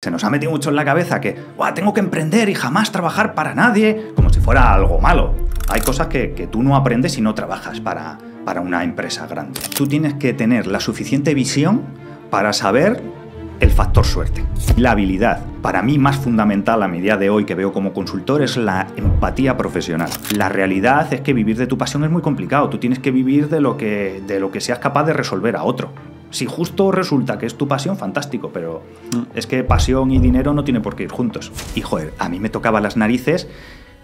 Se nos ha metido mucho en la cabeza que tengo que emprender y jamás trabajar para nadie, como si fuera algo malo. Hay cosas que, tú no aprendes si no trabajas para, una empresa grande. Tú tienes que tener la suficiente visión para saber el factor suerte. La habilidad, para mí más fundamental a mi de hoy que veo como consultor, es la empatía profesional. La realidad es que vivir de tu pasión es muy complicado, tú tienes que vivir de lo que, de lo que seas capaz de resolver a otro. Si justo resulta que es tu pasión, fantástico, pero mm. es que pasión y dinero no tiene por qué ir juntos. Y joder, a mí me tocaba las narices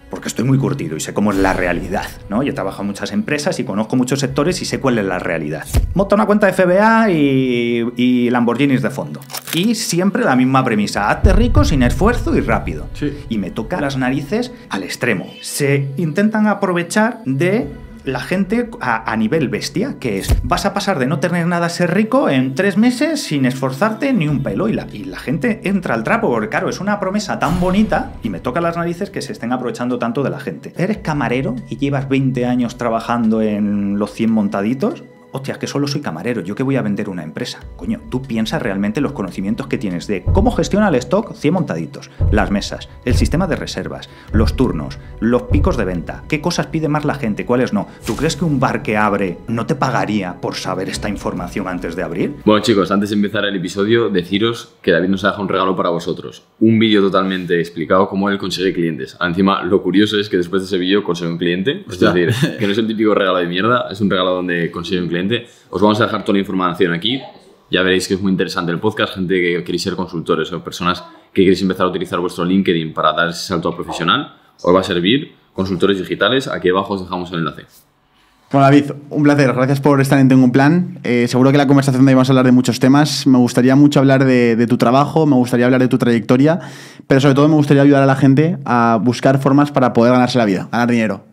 porque estoy muy curtido y sé cómo es la realidad, ¿no? Yo trabajo en muchas empresas y conozco muchos sectores y sé cuál es la realidad. Monta una cuenta de FBA y, Lamborghinis de fondo. Y siempre la misma premisa, hazte rico sin esfuerzo y rápido. Y me toca las narices al extremo. Se intentan aprovechar de la gente a, nivel bestia, que es, vas a pasar de no tener nada a ser rico en tres meses sin esforzarte ni un pelo. Y la, y la gente entra al trapo, porque claro, es una promesa tan bonita y me toca las narices que se estén aprovechando tanto de la gente. Eres camarero y llevas 20 años trabajando en los 100 montaditos, Hostia, que solo soy camarero, yo que voy a vender una empresa. Coño, tú piensas realmente los conocimientos que tienes de cómo gestiona el stock 100 montaditos, las mesas, el sistema de reservas, los turnos, los picos de venta, qué cosas pide más la gente, cuáles no. ¿Tú crees que un bar que abre no te pagaría por saber esta información antes de abrir? Bueno, chicos, antes de empezar el episodio, deciros que David nos ha dejado un regalo para vosotros. Un vídeo totalmente explicado cómo él consigue clientes. Encima, lo curioso es que después de ese vídeo consigue un cliente. Es decir, que no es el típico regalo de mierda, es un regalo donde consigue un cliente os vamos a dejar toda la información aquí. Ya veréis que es muy interesante el podcast, gente que queréis ser consultores o personas que queréis empezar a utilizar vuestro LinkedIn para dar ese salto profesional, os va a servir. Consultores digitales, aquí abajo os dejamos el enlace. Hola, David, un placer. Gracias por estar en Tengo un Plan. Eh, seguro que la conversación de hoy vamos a hablar de muchos temas. Me gustaría mucho hablar de, tu trabajo, me gustaría hablar de tu trayectoria, pero sobre todo me gustaría ayudar a la gente a buscar formas para poder ganarse la vida, ganar dinero.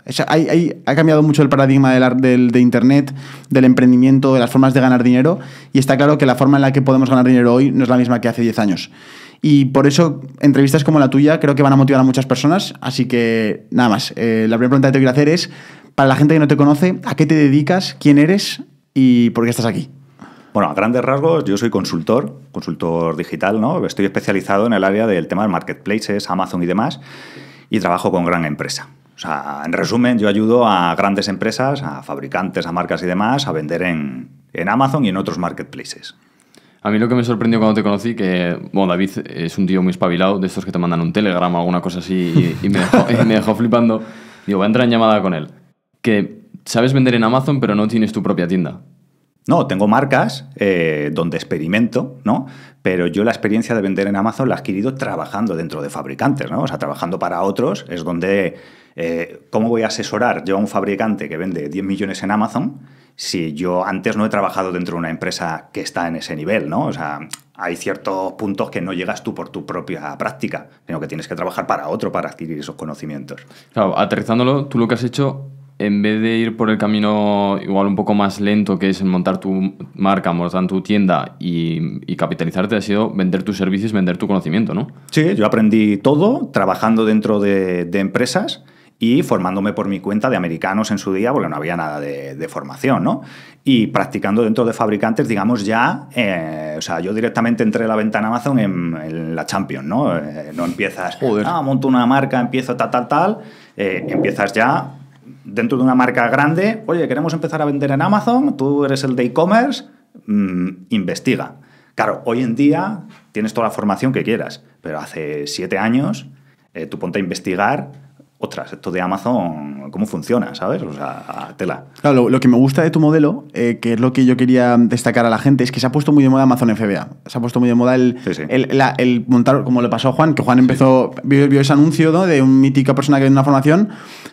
ha cambiado mucho el paradigma del, de Internet, del emprendimiento, de las formas de ganar dinero, y está claro que la forma en la que podemos ganar dinero hoy no es la misma que hace 10 años. Y por eso entrevistas como la tuya creo que van a motivar a muchas personas. Así que nada más. Eh, la primera pregunta que te quiero hacer es, para la gente que no te conoce, ¿a qué te dedicas? ¿Quién eres? ¿Y por qué estás aquí? Bueno, a grandes rasgos, yo soy consultor, consultor digital, ¿no? Estoy especializado en el área del tema de marketplaces, Amazon y demás, y trabajo con gran empresa. O sea, en resumen, yo ayudo a grandes empresas, a fabricantes, a marcas y demás, a vender en, Amazon y en otros marketplaces. A mí lo que me sorprendió cuando te conocí, que bueno, David es un tío muy espabilado, de estos que te mandan un telegram o alguna cosa así, me, dejó, y me dejó flipando. Digo, voy a entrar en llamada con él que sabes vender en Amazon, pero no tienes tu propia tienda. No, tengo marcas eh, donde experimento, ¿no? Pero yo la experiencia de vender en Amazon la he adquirido trabajando dentro de fabricantes, ¿no? O sea, trabajando para otros es donde... Eh, ¿Cómo voy a asesorar yo a un fabricante que vende 10 millones en Amazon si yo antes no he trabajado dentro de una empresa que está en ese nivel, ¿no? O sea, hay ciertos puntos que no llegas tú por tu propia práctica, sino que tienes que trabajar para otro para adquirir esos conocimientos. Claro, aterrizándolo, tú lo que has hecho en vez de ir por el camino igual un poco más lento, que es montar tu marca, montar tu tienda y, capitalizarte, ha sido vender tus servicios, vender tu conocimiento, ¿no? Sí, yo aprendí todo trabajando dentro de, empresas y formándome por mi cuenta de americanos en su día, porque no había nada de, formación, ¿no? Y practicando dentro de fabricantes, digamos ya, eh, o sea, yo directamente entré a la ventana Amazon en, la Champions, ¿no? Eh, no empiezas, Joder. ah, monto una marca, empiezo tal, tal, tal, eh, empiezas ya dentro de una marca grande, oye, queremos empezar a vender en Amazon, tú eres el de e-commerce, mm, investiga. Claro, hoy en día tienes toda la formación que quieras, pero hace siete años eh, tú ponte a investigar ostras, esto de Amazon, ¿cómo funciona? ¿Sabes? O sea, tela. Claro, lo, que me gusta de tu modelo, eh, que es lo que yo quería destacar a la gente, es que se ha puesto muy de moda Amazon FBA. Se ha puesto muy de moda el, montar, como le pasó a Juan, que Juan empezó, vio, ese anuncio de un mítica persona que viene una formación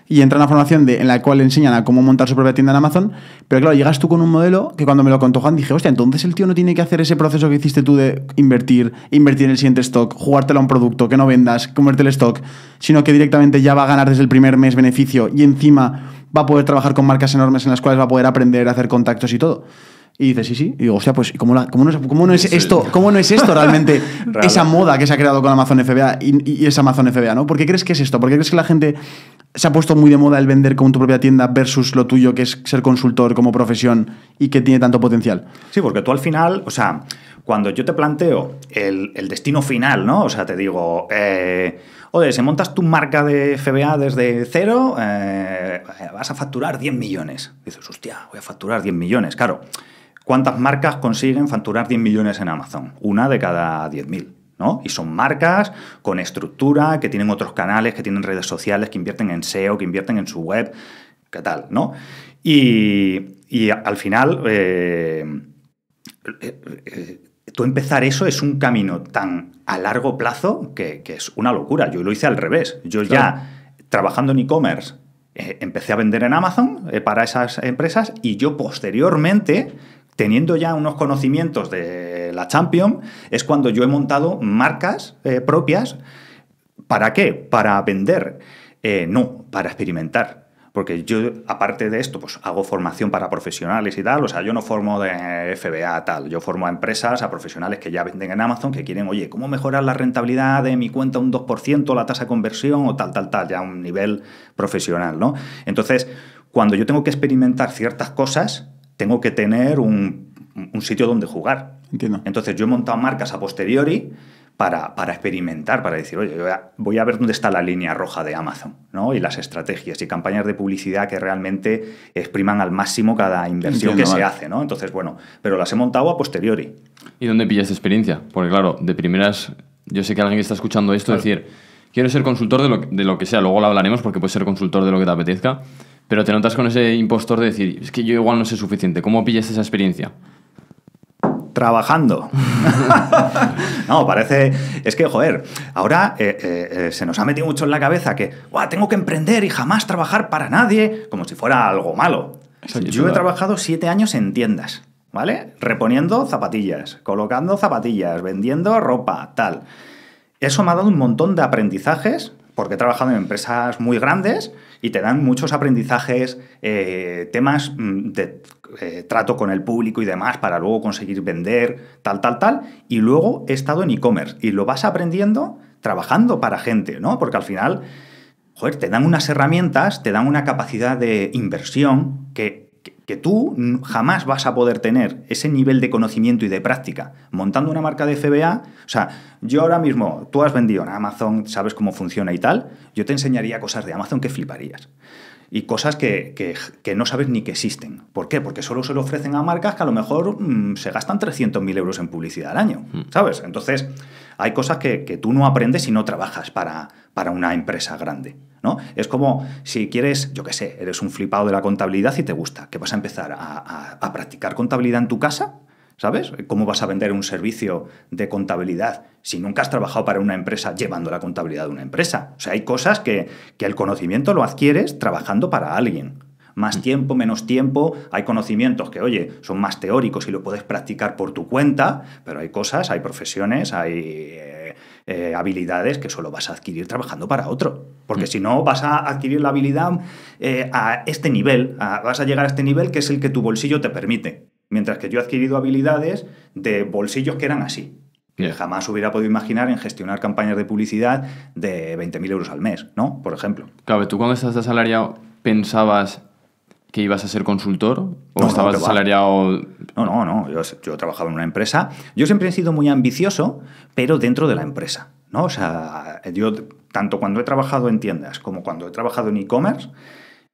y entra en una formación de, en la cual le enseñan a cómo montar su propia tienda en Amazon. Pero claro, llegas tú con un modelo que cuando me lo contó Juan dije, hostia, entonces el tío no tiene que hacer ese proceso que hiciste tú de invertir, invertir en el siguiente stock, jugártelo a un producto, que no vendas, comerte el stock sino que directamente ya va a ganar desde el primer mes beneficio y encima va a poder trabajar con marcas enormes en las cuales va a poder aprender a hacer contactos y todo. Y dices, sí, sí. Y digo, sea pues ¿cómo, no, es, no, es esto, no es esto realmente? esa moda que se ha creado con Amazon FBA y, esa Amazon FBA, ¿no? ¿Por qué crees que es esto? ¿Por qué crees que la gente se ha puesto muy de moda el vender con tu propia tienda versus lo tuyo, que es ser consultor como profesión y que tiene tanto potencial? Sí, porque tú al final, o sea, cuando yo te planteo el, destino final, ¿no? O sea, te digo, eh, Oye, si montas tu marca de FBA desde cero, eh, eh, vas a facturar 10 millones. dices, hostia, voy a facturar 10 millones. Claro, ¿cuántas marcas consiguen facturar 10 millones en Amazon? Una de cada 10.000. ¿no? Y son marcas con estructura, que tienen otros canales, que tienen redes sociales, que invierten en SEO, que invierten en su web, qué tal, ¿no? Y, al final, eh, tú empezar eso es un camino tan a largo plazo que, es una locura. Yo lo hice al revés. Yo ya, trabajando en e-commerce, eh, empecé a vender en Amazon eh, para esas empresas y yo posteriormente, teniendo ya unos conocimientos de la Champion, es cuando yo he montado marcas eh, propias. ¿Para qué? Para vender. no, para experimentar porque yo, aparte de esto, pues hago formación para profesionales y tal, o sea, yo no formo de FBA tal, yo formo a empresas, a profesionales que ya venden en Amazon, que quieren, oye, ¿cómo mejorar la rentabilidad de mi cuenta un 2%, la tasa de conversión o tal, tal, tal, ya a un nivel profesional, ¿no? Entonces, cuando yo tengo que experimentar ciertas cosas, tengo que tener un, un sitio donde jugar. Entiendo. Entonces, yo he montado marcas a posteriori para, experimentar, para decir, oye, voy a, ver dónde está la línea roja de Amazon, ¿no? Y las estrategias y campañas de publicidad que realmente expriman al máximo cada inversión que se hace, ¿no? Entonces, bueno, pero las he montado a posteriori. ¿Y dónde pillas experiencia? Porque claro, de primeras, yo sé que alguien está escuchando esto, decir, quiero ser consultor de lo, de lo que sea, luego lo hablaremos porque puedes ser consultor de lo que te apetezca, pero te notas con ese impostor de decir, es que yo igual no sé suficiente, ¿cómo pillas esa experiencia? trabajando. no, parece. Es que, joder, ahora eh, eh, eh, se nos ha metido mucho en la cabeza que tengo que emprender y jamás trabajar para nadie, como si fuera algo malo. Yo he trabajado siete años en tiendas, ¿vale? Reponiendo zapatillas, colocando zapatillas, vendiendo ropa, tal. Eso me ha dado un montón de aprendizajes, porque he trabajado en empresas muy grandes y te dan muchos aprendizajes, eh, temas mm, de eh, trato con el público y demás para luego conseguir vender, tal, tal, tal. Y luego he estado en e-commerce y lo vas aprendiendo trabajando para gente, ¿no? Porque al final, joder, te dan unas herramientas, te dan una capacidad de inversión que que tú jamás vas a poder tener ese nivel de conocimiento y de práctica montando una marca de FBA. O sea, yo ahora mismo, tú has vendido en Amazon, sabes cómo funciona y tal, yo te enseñaría cosas de Amazon que fliparías. Y cosas que, no sabes ni que existen. ¿Por qué? Porque solo se lo ofrecen a marcas que a lo mejor mm, se gastan 300.000 euros en publicidad al año, hmm. ¿sabes? Entonces, hay cosas que, tú no aprendes si no trabajas para, para una empresa grande. ¿No? Es como si quieres, yo qué sé, eres un flipado de la contabilidad y te gusta, que vas a empezar a, practicar contabilidad en tu casa, ¿sabes? ¿Cómo vas a vender un servicio de contabilidad si nunca has trabajado para una empresa llevando la contabilidad de una empresa? O sea, hay cosas que, que el conocimiento lo adquieres trabajando para alguien más mm. tiempo, menos tiempo. Hay conocimientos que, oye, son más teóricos y lo puedes practicar por tu cuenta, pero hay cosas, hay profesiones, hay eh, eh, habilidades que solo vas a adquirir trabajando para otro. Porque mm. si no, vas a adquirir la habilidad eh, a este nivel, vas a llegar a este nivel que es el que tu bolsillo te permite. Mientras que yo he adquirido habilidades de bolsillos que eran así. que jamás hubiera podido imaginar en gestionar campañas de publicidad de 20.000 euros al mes, ¿no? Por ejemplo. Claro, tú cuando estás asalariado pensabas, que ibas a ser consultor o estabas no, asalariado? No, no, no. Yo, yo, trabajado en una empresa. Yo siempre he sido muy ambicioso, pero dentro de la empresa. ¿no? O sea, yo, tanto cuando he trabajado en tiendas como cuando he trabajado en e-commerce,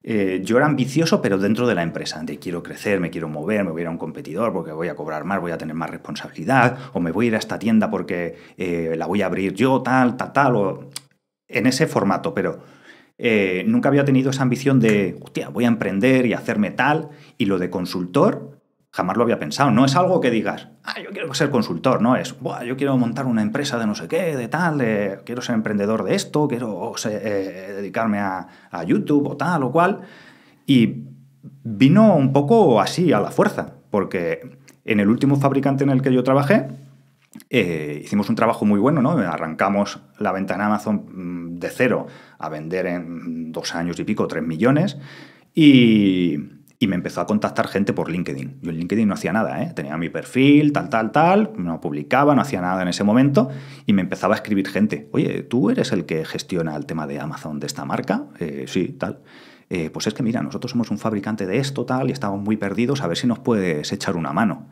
eh, yo era ambicioso, pero dentro de la empresa. De quiero crecer, me quiero mover, me voy a ir a un competidor porque voy a cobrar más, voy a tener más responsabilidad, o me voy a ir a esta tienda porque eh, la voy a abrir yo, tal, tal, tal, o en ese formato, pero eh, nunca había tenido esa ambición de, hostia, voy a emprender y hacerme tal, y lo de consultor jamás lo había pensado. No es algo que digas, ah, yo quiero ser consultor, no es, yo quiero montar una empresa de no sé qué, de tal, quiero ser emprendedor de esto, quiero eh, dedicarme a, a YouTube o tal o cual. Y vino un poco así, a la fuerza, porque en el último fabricante en el que yo trabajé, eh, hicimos un trabajo muy bueno, ¿no? Arrancamos la venta en Amazon mm, de cero a vender en mm, dos años y pico, tres millones, y, me empezó a contactar gente por LinkedIn. Yo en LinkedIn no hacía nada, ¿eh? Tenía mi perfil, tal, tal, tal, no publicaba, no hacía nada en ese momento, y me empezaba a escribir gente, oye, ¿tú eres el que gestiona el tema de Amazon de esta marca? Eh, sí, tal. Eh, pues es que mira, nosotros somos un fabricante de esto, tal, y estamos muy perdidos, a ver si nos puedes echar una mano.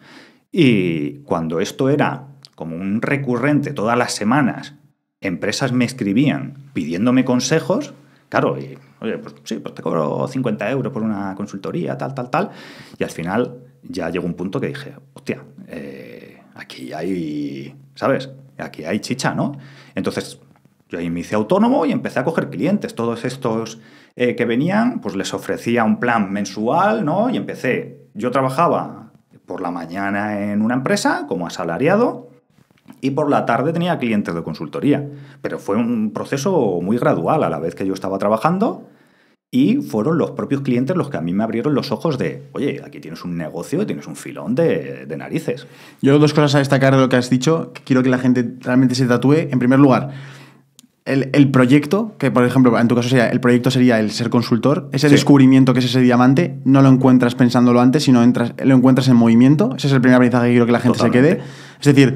Y cuando esto era como un recurrente todas las semanas, empresas me escribían pidiéndome consejos, claro, y, oye, pues sí, pues te cobro 50 euros por una consultoría, tal, tal, tal, y al final ya llegó un punto que dije, hostia, eh, aquí hay, ¿sabes? Aquí hay chicha, ¿no? Entonces yo ahí me hice autónomo y empecé a coger clientes, todos estos eh, que venían, pues les ofrecía un plan mensual, ¿no? Y empecé, yo trabajaba por la mañana en una empresa como asalariado, y por la tarde tenía clientes de consultoría. Pero fue un proceso muy gradual a la vez que yo estaba trabajando y fueron los propios clientes los que a mí me abrieron los ojos de, oye, aquí tienes un negocio, tienes un filón de, narices. Yo dos cosas a destacar de lo que has dicho, quiero que la gente realmente se tatúe. En primer lugar, el, el, proyecto, que por ejemplo, en tu caso sería, el proyecto sería el ser consultor, ese descubrimiento que es ese diamante, no lo encuentras pensándolo antes, sino entras, lo encuentras en movimiento. Ese es el primer aprendizaje que quiero que la gente se quede. Es decir,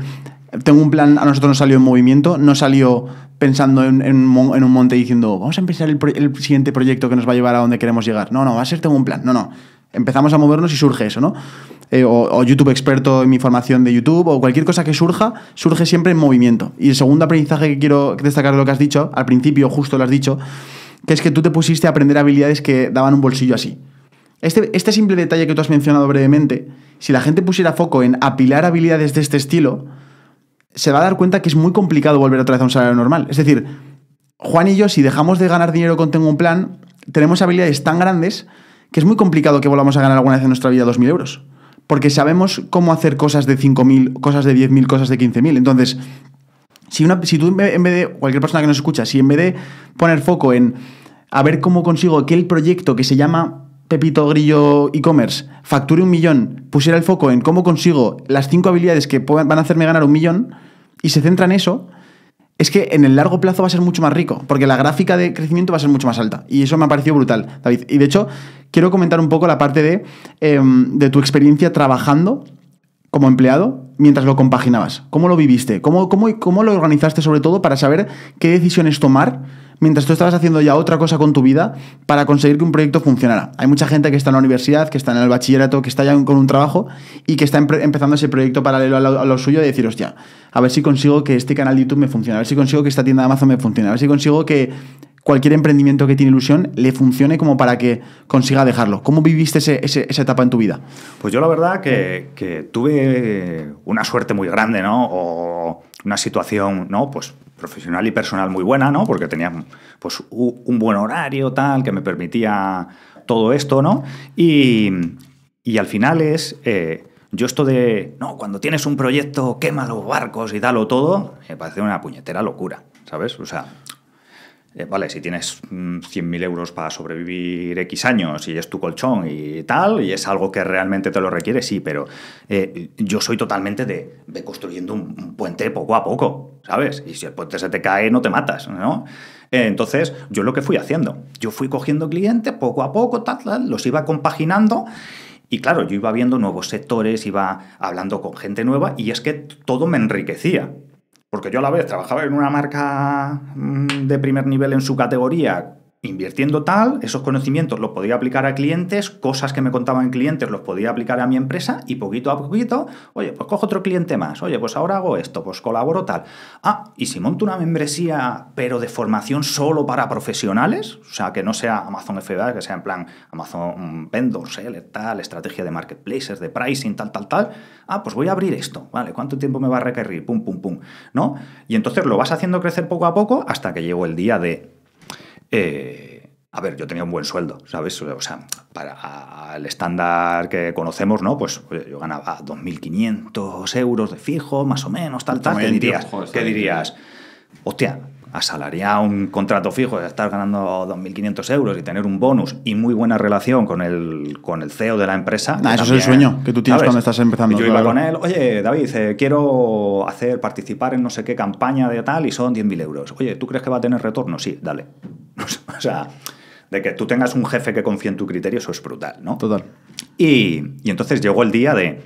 tengo un plan, a nosotros nos salió en movimiento, no salió pensando en, un monte diciendo, vamos a empezar el, siguiente proyecto que nos va a llevar a donde queremos llegar. No, no, va a ser tengo un plan. No, no. Empezamos a movernos y surge eso, ¿no? Eh, o, YouTube experto en mi formación de YouTube, o cualquier cosa que surja, surge siempre en movimiento. Y el segundo aprendizaje que quiero destacar de lo que has dicho, al principio justo lo has dicho, que es que tú te pusiste a aprender habilidades que daban un bolsillo así. Este, este simple detalle que tú has mencionado brevemente, si la gente pusiera foco en apilar habilidades de este estilo, se va a dar cuenta que es muy complicado volver otra vez a un salario normal. Es decir, Juan y yo, si dejamos de ganar dinero con Tengo un Plan, tenemos habilidades tan grandes que es muy complicado que volvamos a ganar alguna vez en nuestra vida 2.000 euros. Porque sabemos cómo hacer cosas de 5.000, cosas de 10.000, cosas de 15.000. Entonces, si, una, si tú en vez de, cualquier persona que nos escucha, si en vez de poner foco en a ver cómo consigo aquel proyecto que se llama Pepito Grillo e-commerce facture un millón, pusiera el foco en cómo consigo las cinco habilidades que van a hacerme ganar un millón y se centra en eso, es que en el largo plazo va a ser mucho más rico, porque la gráfica de crecimiento va a ser mucho más alta. Y eso me ha parecido brutal, David. Y de hecho, quiero comentar un poco la parte de, em, tu experiencia trabajando como empleado mientras lo compaginabas. ¿Cómo lo viviste? ¿Cómo, cómo, cómo lo organizaste sobre todo para saber qué decisiones tomar? mientras tú estabas haciendo ya otra cosa con tu vida para conseguir que un proyecto funcionara. Hay mucha gente que está en la universidad, que está en el bachillerato, que está ya con un trabajo y que está empezando ese proyecto paralelo a lo, suyo y deciros ya, a ver si consigo que este canal de YouTube me funcione, a ver si consigo que esta tienda de Amazon me funcione, a ver si consigo que cualquier emprendimiento que tiene ilusión le funcione como para que consiga dejarlo. ¿Cómo viviste esa etapa en tu vida? Pues yo la verdad que, que, tuve una suerte muy grande, ¿no? O una situación, ¿no? Pues profesional y personal muy buena, ¿no? Porque tenía pues, un buen horario, tal, que me permitía todo esto, ¿no? Y, al final es... Eh, yo esto de, no, cuando tienes un proyecto, quema los barcos y dalo todo, me parece una puñetera locura, ¿sabes? O sea, eh, vale, si tienes 100.000 mm, euros para sobrevivir X años y es tu colchón y tal, y es algo que realmente te lo requiere, sí, pero eh, yo soy totalmente de, de construyendo un, puente poco a poco, ¿sabes? Y si el puente se te cae, no te matas, ¿no? Eh, entonces, yo lo que fui haciendo, yo fui cogiendo clientes poco a poco, tal, los iba compaginando. Y claro, yo iba viendo nuevos sectores, iba hablando con gente nueva y es que todo me enriquecía. Porque yo a la vez trabajaba en una marca mm, de primer nivel en su categoría invirtiendo tal, esos conocimientos los podía aplicar a clientes, cosas que me contaban clientes los podía aplicar a mi empresa y poquito a poquito, oye, pues cojo otro cliente más, oye, pues ahora hago esto, pues colaboro tal. Ah, y si monto una membresía pero de formación solo para profesionales, o sea, que no sea Amazon FBA, que sea en plan Amazon Vendor, Seller, tal, estrategia de marketplaces, de pricing, tal, tal, tal, ah, pues voy a abrir esto, vale, ¿cuánto tiempo me va a requerir? Pum, pum, pum, ¿no? Y entonces lo vas haciendo crecer poco a poco hasta que llegó el día de eh, a ver, yo tenía un buen sueldo, ¿sabes? O sea, para el estándar que conocemos, ¿no? Pues yo ganaba 2.500 euros de fijo, más o menos, tal, tal. ¿Qué dirías? ¿Qué dirías? Hostia, asalariar un contrato fijo, estar ganando 2.500 euros y tener un bonus y muy buena relación con el, con el CEO de la empresa. Ah, eso es el sueño que tú tienes cuando estás empezando. yo iba con él, oye, David, eh, quiero hacer participar en no sé qué campaña de tal y son 10.000 euros. Oye, ¿tú crees que va a tener retorno? Sí, dale. o sea, de que tú tengas un jefe que confíe en tu criterio, eso es brutal, ¿no? Total. Y, y entonces llegó el día de,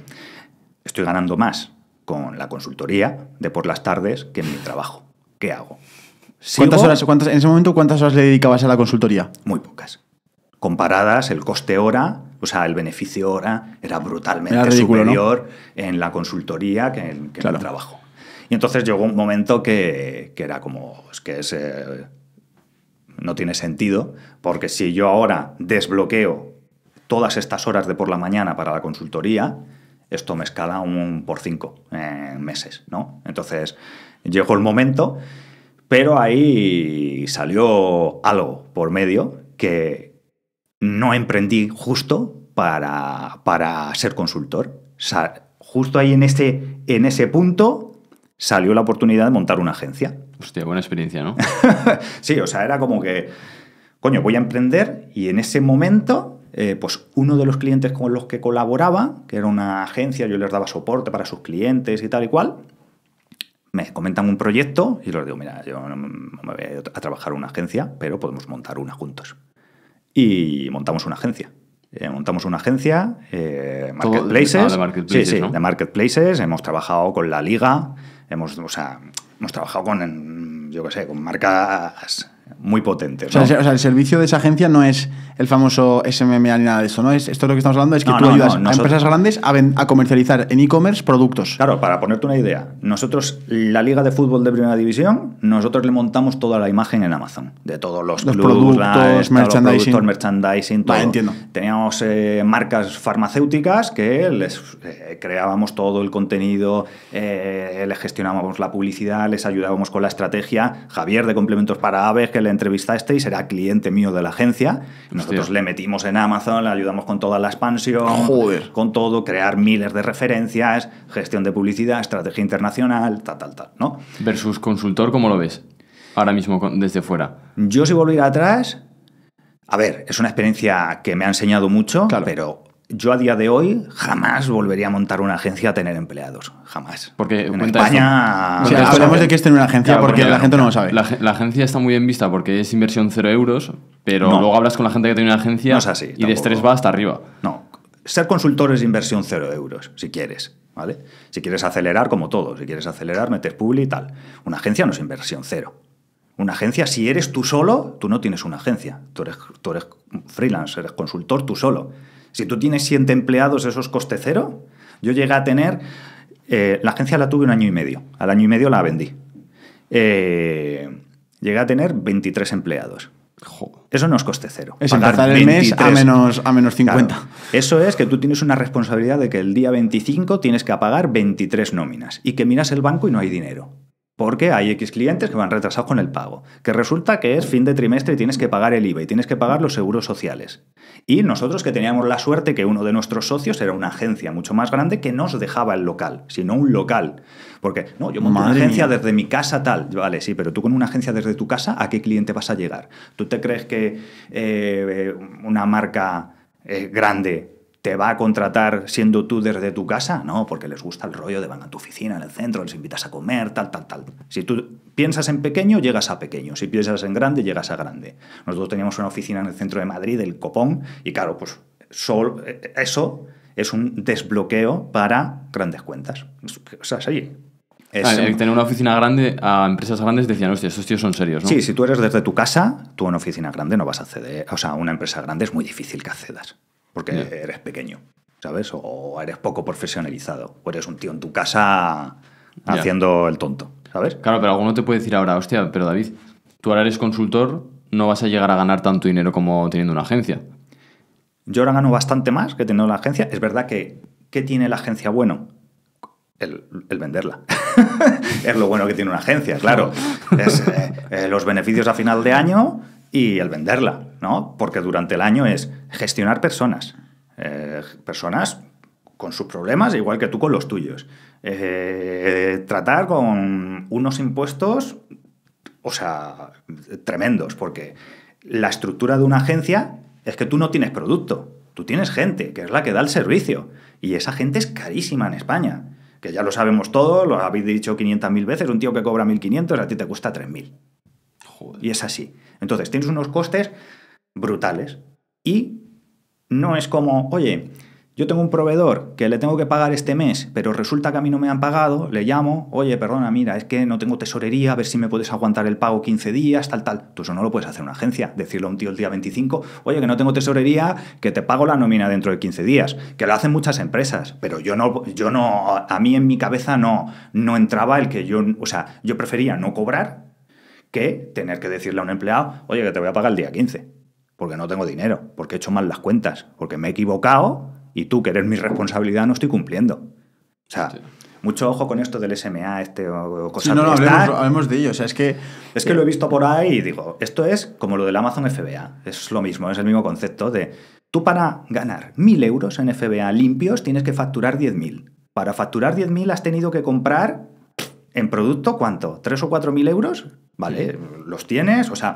estoy ganando más con la consultoría de por las tardes que en mi trabajo. ¿Qué hago? ¿Cuántas horas, en ese momento, ¿cuántas horas le dedicabas a la consultoría? Muy pocas. Comparadas, el coste hora, o sea, el beneficio hora era brutalmente superior en la consultoría que en, el trabajo. Y entonces llegó un momento que, era como, es que es, eh, no tiene sentido, porque si yo ahora desbloqueo todas estas horas de por la mañana para la consultoría, esto me escala un por cinco meses, ¿no? Entonces llegó el momento pero ahí salió algo por medio que no emprendí justo para, para ser consultor. justo ahí en, este, en ese punto salió la oportunidad de montar una agencia. Hostia, buena experiencia, ¿no? sí, o sea, era como que, coño, voy a emprender y en ese momento, eh, pues uno de los clientes con los que colaboraba, que era una agencia, yo les daba soporte para sus clientes y tal y cual, me comentan un proyecto y les digo, mira, yo me voy a, trabajar en una agencia, pero podemos montar una juntos. Y montamos una agencia. Eh, montamos una agencia, eh, marketplaces, ah, de marketplaces. Sí, sí, de marketplaces. Hemos trabajado con la liga, hemos, o sea, hemos trabajado con, yo qué sé, con marcas muy potente. O, sea, el servicio de esa agencia no es el famoso SMMA ni nada de eso, ¿no? Es, esto es lo que estamos hablando, es que tú ayudas a empresas grandes a, comercializar en e-commerce productos. Claro, para ponerte una idea, nosotros, la liga de fútbol de primera división, nosotros le montamos toda la imagen en Amazon, de todos los, productos, merchandising. merchandising, todo. entiendo. Teníamos eh, marcas farmacéuticas que les eh, creábamos todo el contenido, eh, les gestionábamos la publicidad, les ayudábamos con la estrategia. Javier de Complementos para Aves, que le y será cliente mío de la agencia. Nosotros le metimos en Amazon, le ayudamos con toda la expansión, con todo, crear miles de referencias, gestión de publicidad, estrategia internacional, tal, tal, tal, ¿no? Versus consultor, ¿cómo lo ves? Ahora mismo desde fuera. Yo si volviera atrás, a ver, es una experiencia que me ha enseñado mucho, pero yo a día de hoy jamás volvería a montar una agencia a tener empleados. Jamás. Porque en España. hablamos de que es tener una agencia porque, la gente no lo sabe. La, agencia está muy bien vista porque es inversión cero euros, pero luego hablas con la gente que tiene una agencia y de estrés va hasta arriba. No. Ser consultor es inversión cero euros, si quieres. ¿vale? Si quieres acelerar, como todo. Si quieres acelerar, meter publi y tal. Una agencia no es inversión cero. Una agencia, si eres tú solo, tú no tienes una agencia. Tú eres, tú eres freelance, eres consultor tú solo. Si tú tienes siete empleados, eso es coste cero. Yo llegué a tener, eh, la agencia la tuve un año y medio, al año y medio la vendí. Eh, llegué a tener 23 empleados. Eso no es coste cero. Es empezar el mes a menos, a menos 50. Eso es que tú tienes una responsabilidad de que el día 25 tienes que pagar 23 nóminas y que miras el banco y no hay dinero. Porque hay X clientes que van retrasados con el pago, que resulta que es fin de trimestre y tienes que pagar el IVA y tienes que pagar los seguros sociales. Y nosotros que teníamos la suerte que uno de nuestros socios era una agencia mucho más grande que nos dejaba el local, sino un local. Porque, no, yo una agencia desde mi casa tal, vale, sí, pero tú con una agencia desde tu casa, ¿a qué cliente vas a llegar? ¿Tú te crees que eh, eh, una marca eh, grande te va a contratar siendo tú desde tu casa, no, porque les gusta el rollo de van a tu oficina, en el centro, les invitas a comer, tal, tal, tal. Si tú piensas en pequeño, llegas a pequeño. Si piensas en grande, llegas a grande. Nosotros teníamos una oficina en el centro de Madrid, el Copón, y claro, pues eh, eso es un desbloqueo para grandes cuentas. O sea, es, tener una oficina grande a empresas grandes decían, hostia, estos tíos son serios, ¿no? Sí, si tú eres desde tu casa, tú en una oficina grande no vas a acceder. O sea, una empresa grande es muy difícil que accedas porque eres pequeño, ¿sabes? O eres poco profesionalizado, o eres un tío en tu casa haciendo el tonto, ¿sabes? Claro, pero alguno te puede decir ahora, hostia, pero David, tú ahora eres consultor, no vas a llegar a ganar tanto dinero como teniendo una agencia. Yo ahora gano bastante más que teniendo la agencia. Es verdad que, ¿qué tiene la agencia bueno? El, venderla. es lo bueno que tiene una agencia, claro. Es, eh, eh, los beneficios a final de año y el venderla. ¿no? Porque durante el año es gestionar personas. Eh, personas con sus problemas, igual que tú con los tuyos. Eh, tratar con unos impuestos, o sea, tremendos, porque la estructura de una agencia es que tú no tienes producto, tú tienes gente, que es la que da el servicio, y esa gente es carísima en España, que ya lo sabemos todos, lo habéis dicho 500.000 veces, un tío que cobra 1.500, a ti te cuesta 3.000. Y es así. Entonces, tienes unos costes brutales. Y no es como, oye, yo tengo un proveedor que le tengo que pagar este mes, pero resulta que a mí no me han pagado, le llamo, oye, perdona, mira, es que no tengo tesorería, a ver si me puedes aguantar el pago 15 días, tal, tal. Tú eso no lo puedes hacer una agencia, decirle a un tío el día 25, oye, que no tengo tesorería, que te pago la nómina dentro de 15 días, que lo hacen muchas empresas, pero yo no, yo no, a mí en mi cabeza no, no entraba el que yo, o sea, yo prefería no cobrar que tener que decirle a un empleado, oye, que te voy a pagar el día 15 porque no tengo dinero, porque he hecho mal las cuentas, porque me he equivocado y tú, que eres mi responsabilidad, no estoy cumpliendo. O sea, mucho ojo con esto del SMA, este o cosas no, no, hablemos, de ello. O sea, es que. Es que lo he eh, visto por ahí y digo, esto es como lo del Amazon FBA. Es lo mismo, es el mismo concepto de. Tú para ganar 1.000 euros en FBA limpios tienes que facturar 10.000. Para facturar 10.000 has tenido que comprar en producto, ¿cuánto? ¿3 o 4.000 euros? Vale, los tienes. O sea,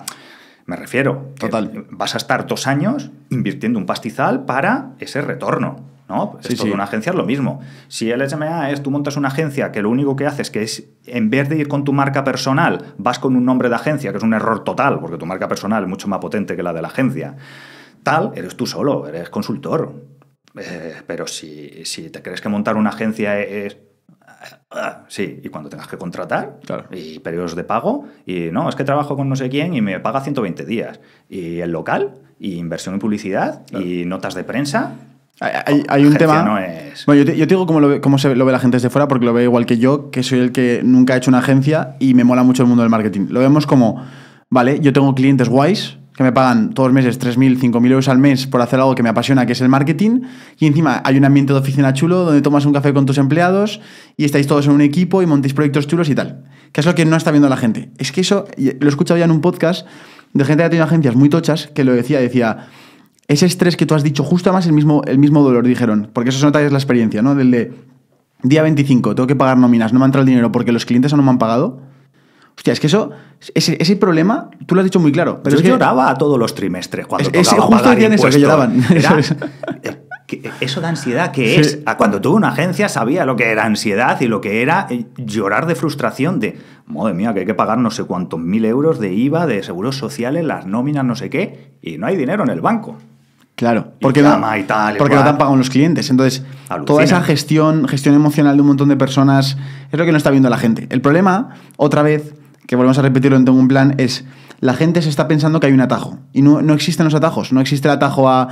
me refiero. Total. Vas a estar dos años invirtiendo un pastizal para ese retorno. ¿no? esto de una agencia es lo mismo. Si el SMA es tú montas una agencia que lo único que haces que es, en vez de ir con tu marca personal, vas con un nombre de agencia, que es un error total, porque tu marca personal es mucho más potente que la de la agencia. Tal, eres tú solo, eres consultor. Eh, pero si, si te crees que montar una agencia es Sí, y cuando tengas que contratar, y periodos de pago, y no, es que trabajo con no sé quién y me paga 120 días. Y el local, y inversión en publicidad, y notas de prensa. Hay, un tema. Bueno, yo te, digo cómo, lo ve, se, lo ve la gente desde fuera, porque lo ve igual que yo, que soy el que nunca ha hecho una agencia y me mola mucho el mundo del marketing. Lo vemos como, vale, yo tengo clientes guays que me pagan todos los meses 3.000, 5.000 euros al mes por hacer algo que me apasiona, que es el marketing. Y encima hay un ambiente de oficina chulo donde tomas un café con tus empleados y estáis todos en un equipo y montéis proyectos chulos y tal. Que es lo que no está viendo la gente. Es que eso, lo he escuchado ya en un podcast de gente que ha tenido agencias muy tochas que lo decía, decía, ese estrés que tú has dicho, justo además el mismo, el mismo dolor, dijeron, porque eso se nota es la experiencia, ¿no? Del de día 25, tengo que pagar nóminas, no me ha entrado el dinero porque los clientes aún no me han pagado. Hostia, es que eso, ese, ese problema, tú lo has dicho muy claro. Pero yo lloraba a todos los trimestres cuando es, tocaba pagar Eso que lloraban. eso de ansiedad que es. Cuando tuve una agencia sabía lo que era ansiedad y lo que era eh, llorar de frustración de, madre mía, que hay que pagar no sé cuántos mil euros de IVA, de seguros sociales, las nóminas, no sé qué, y no hay dinero en el banco. Claro, porque, y no, tal, porque no te han pagado los clientes. Entonces, toda esa gestión, gestión emocional de un montón de personas, es lo que no está viendo la gente. El problema, otra vez, que volvemos a repetirlo en todo un Plan, es la gente se está pensando que hay un atajo. Y no, existen los atajos. No existe el atajo a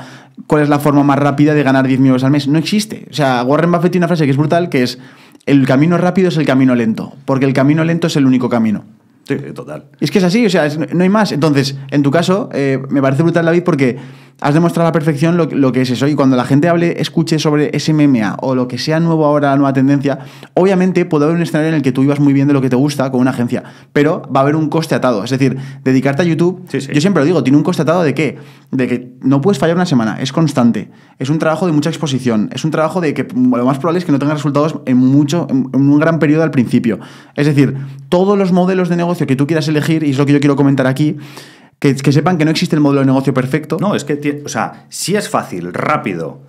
cuál es la forma más rápida de ganar 10.000 euros al mes. No existe. O sea, Warren Buffett tiene una frase que es brutal, que es, el camino rápido es el camino lento, porque el camino lento es el único camino. total. Es que es así, o sea, no hay más. Entonces, en tu caso, eh, me parece brutal, David, porque has demostrado a la perfección lo, que es eso. Y cuando la gente hable, escuche sobre SMMA, o lo que sea nuevo ahora, la nueva tendencia, obviamente puede haber un escenario en el que tú ibas muy bien de lo que te gusta con una agencia, pero va a haber un coste atado. Es decir, dedicarte a YouTube, yo siempre lo digo, tiene un coste atado de qué? De que no puedes fallar una semana, es constante, es un trabajo de mucha exposición, es un trabajo de que lo más probable es que no tengas resultados en mucho, en un gran periodo al principio. Es decir, todos los modelos de negocio que tú quieras elegir, y es lo que yo quiero comentar aquí, que, sepan que no existe el modelo de negocio perfecto. No, es que, o sea, si es fácil, rápido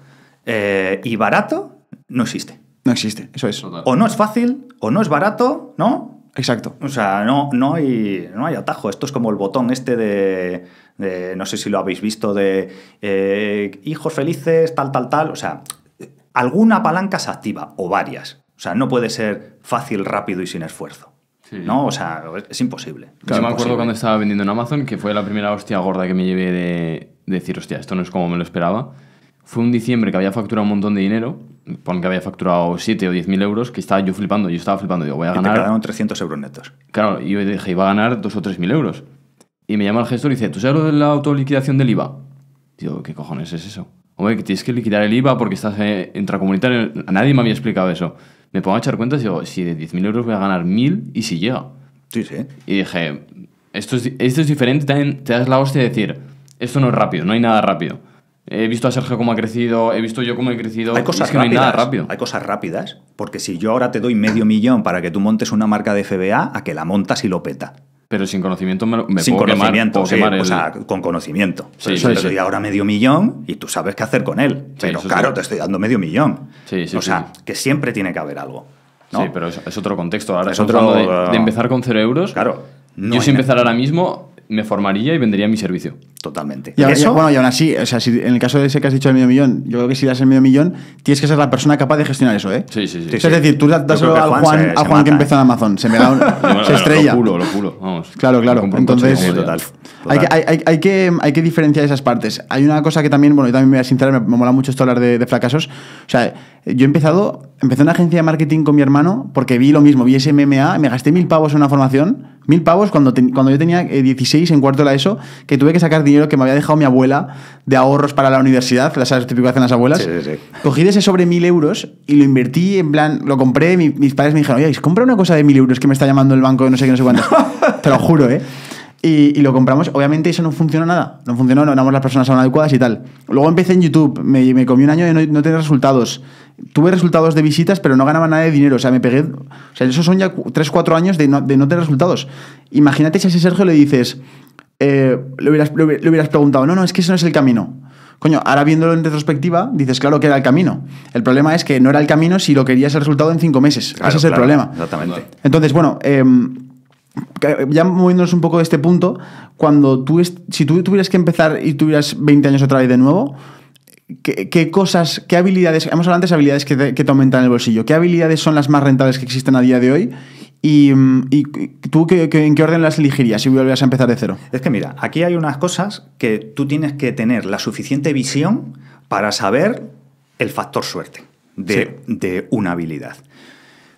eh, y barato, no existe. No existe, eso es. O no es fácil, o no es barato, ¿no? Exacto. O sea, no, no, hay, no hay atajo. Esto es como el botón este de, no sé si lo habéis visto, de eh, hijos felices, tal, tal, tal. O sea, alguna palanca se activa, o varias. O sea, no puede ser fácil, rápido y sin esfuerzo. ¿No? O sea, es imposible. Claro, yo me acuerdo cuando estaba vendiendo en Amazon, que fue la primera hostia gorda que me llevé de, decir, hostia, esto no es como me lo esperaba. Fue un diciembre que había facturado un montón de dinero, pon que había facturado 7 o 10 mil euros, que estaba yo flipando, yo estaba flipando, digo, voy a ganar... Y te quedaron 300 euros netos. Claro, y yo dije, iba a ganar 2 o 3 mil euros. Y me llama el gestor y dice, ¿tú sabes lo de la autoliquidación del IVA? Digo, ¿qué cojones es eso? Hombre, que tienes que liquidar el IVA porque estás eh, intracomunitario. Nadie me había explicado eso me pongo a echar cuentas y digo, si de 10.000 euros voy a ganar 1.000 y si llega. Sí, sí. Y dije, esto es, esto es diferente, también te das la hostia de decir, esto no es rápido, no hay nada rápido. He visto a Sergio cómo ha crecido, he visto yo cómo he crecido. Hay cosas que No hay, nada rápido. hay cosas rápidas, porque si yo ahora te doy medio millón para que tú montes una marca de FBA, a que la montas y lo peta. Pero sin conocimiento me, me sin puedo conocimiento, o sea, con conocimiento. Sí, pero sí, te ahora medio millón y tú sabes qué hacer con él. pero claro, te estoy dando medio millón. o sea, que siempre tiene que haber algo. ¿no? Sí, pero es, otro contexto. Ahora es otro de, de, ah, empezar con cero euros. Claro. yo si empezar ahora mismo me formaría y vendería mi servicio. Totalmente. Y, bueno, y aún así, o sea, si en el caso de ese que has dicho el medio millón, yo creo que si das el medio millón, tienes que ser la persona capaz de gestionar eso, ¿eh? Sí, sí, sí. Es decir, tú das a Juan, Juan que empezó en ¿eh? Amazon, se me da un, estrella. Lo culo, lo culo. vamos. Claro, claro. Entonces, Hay, que, hay, hay, que, hay, que, diferenciar esas partes. Hay una cosa que también, bueno, yo también me voy a sincerar, me, mola mucho esto hablar de fracasos. O sea, yo he empezado Empecé una agencia de marketing con mi hermano porque vi lo mismo, vi MMA, me gasté mil pavos en una formación, mil pavos cuando, cuando yo tenía 16 eh, en cuarto de la ESO, que tuve que sacar dinero que me había dejado mi abuela de ahorros para la universidad, las sabes típico hacen las abuelas. Cogí de ese sobre mil euros y lo invertí, en plan, lo compré, mis padres me dijeron, oye, compra una cosa de mil euros que me está llamando el banco de no sé qué, no sé cuánto. te lo juro, ¿eh? Y, lo compramos. Obviamente eso no funcionó nada. No funcionó, no éramos las personas adecuadas y tal. Luego empecé en YouTube. Me, me comí un año de no, no tener resultados tuve resultados de visitas, pero no ganaba nada de dinero. O sea, me pegué. O sea, esos son ya 3, 4 años de no, de tener resultados. Imagínate si a ese Sergio le dices. Eh, le, hubieras, preguntado, no, no, es que eso no es el camino. Coño, ahora viéndolo en retrospectiva, dices, claro que era el camino. El problema es que no era el camino si lo querías el resultado en 5 meses. Ese es el problema. Exactamente. Entonces, bueno, em, ya moviéndonos un poco de este punto, cuando tú, si tú tuvieras que empezar y tuvieras 20 años otra vez de nuevo, ¿Qué, cosas, qué habilidades, hemos hablado antes de habilidades que te, aumentan el bolsillo, ¿qué habilidades son las más rentables que existen a día de hoy? ¿Y, tú en qué orden las elegirías si volvieras a empezar de cero? Es que mira, aquí hay unas cosas que tú tienes que tener la suficiente visión para saber el factor suerte de, de una habilidad.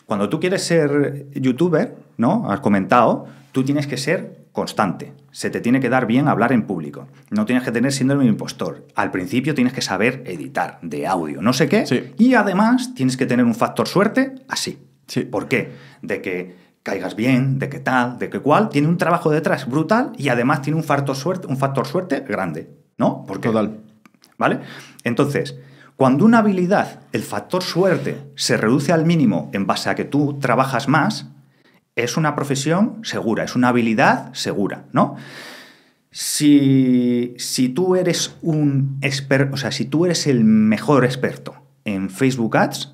Cuando tú quieres ser youtuber, ¿no? Has comentado, tú tienes que ser constante. Se te tiene que dar bien hablar en público. No tienes que tener síndrome de impostor. Al principio tienes que saber editar de audio, no sé qué. Y además tienes que tener un factor suerte así. ¿Por qué? De que caigas bien, de qué tal, de qué cual. Tiene un trabajo detrás brutal y además tiene un factor suerte, un factor suerte grande. ¿No? Porque, Total. ¿Vale? Entonces, cuando una habilidad, el factor suerte, se reduce al mínimo en base a que tú trabajas más, es una profesión segura, es una habilidad segura, ¿no? Si, tú eres un experto, o sea, si tú eres el mejor experto en Facebook Ads,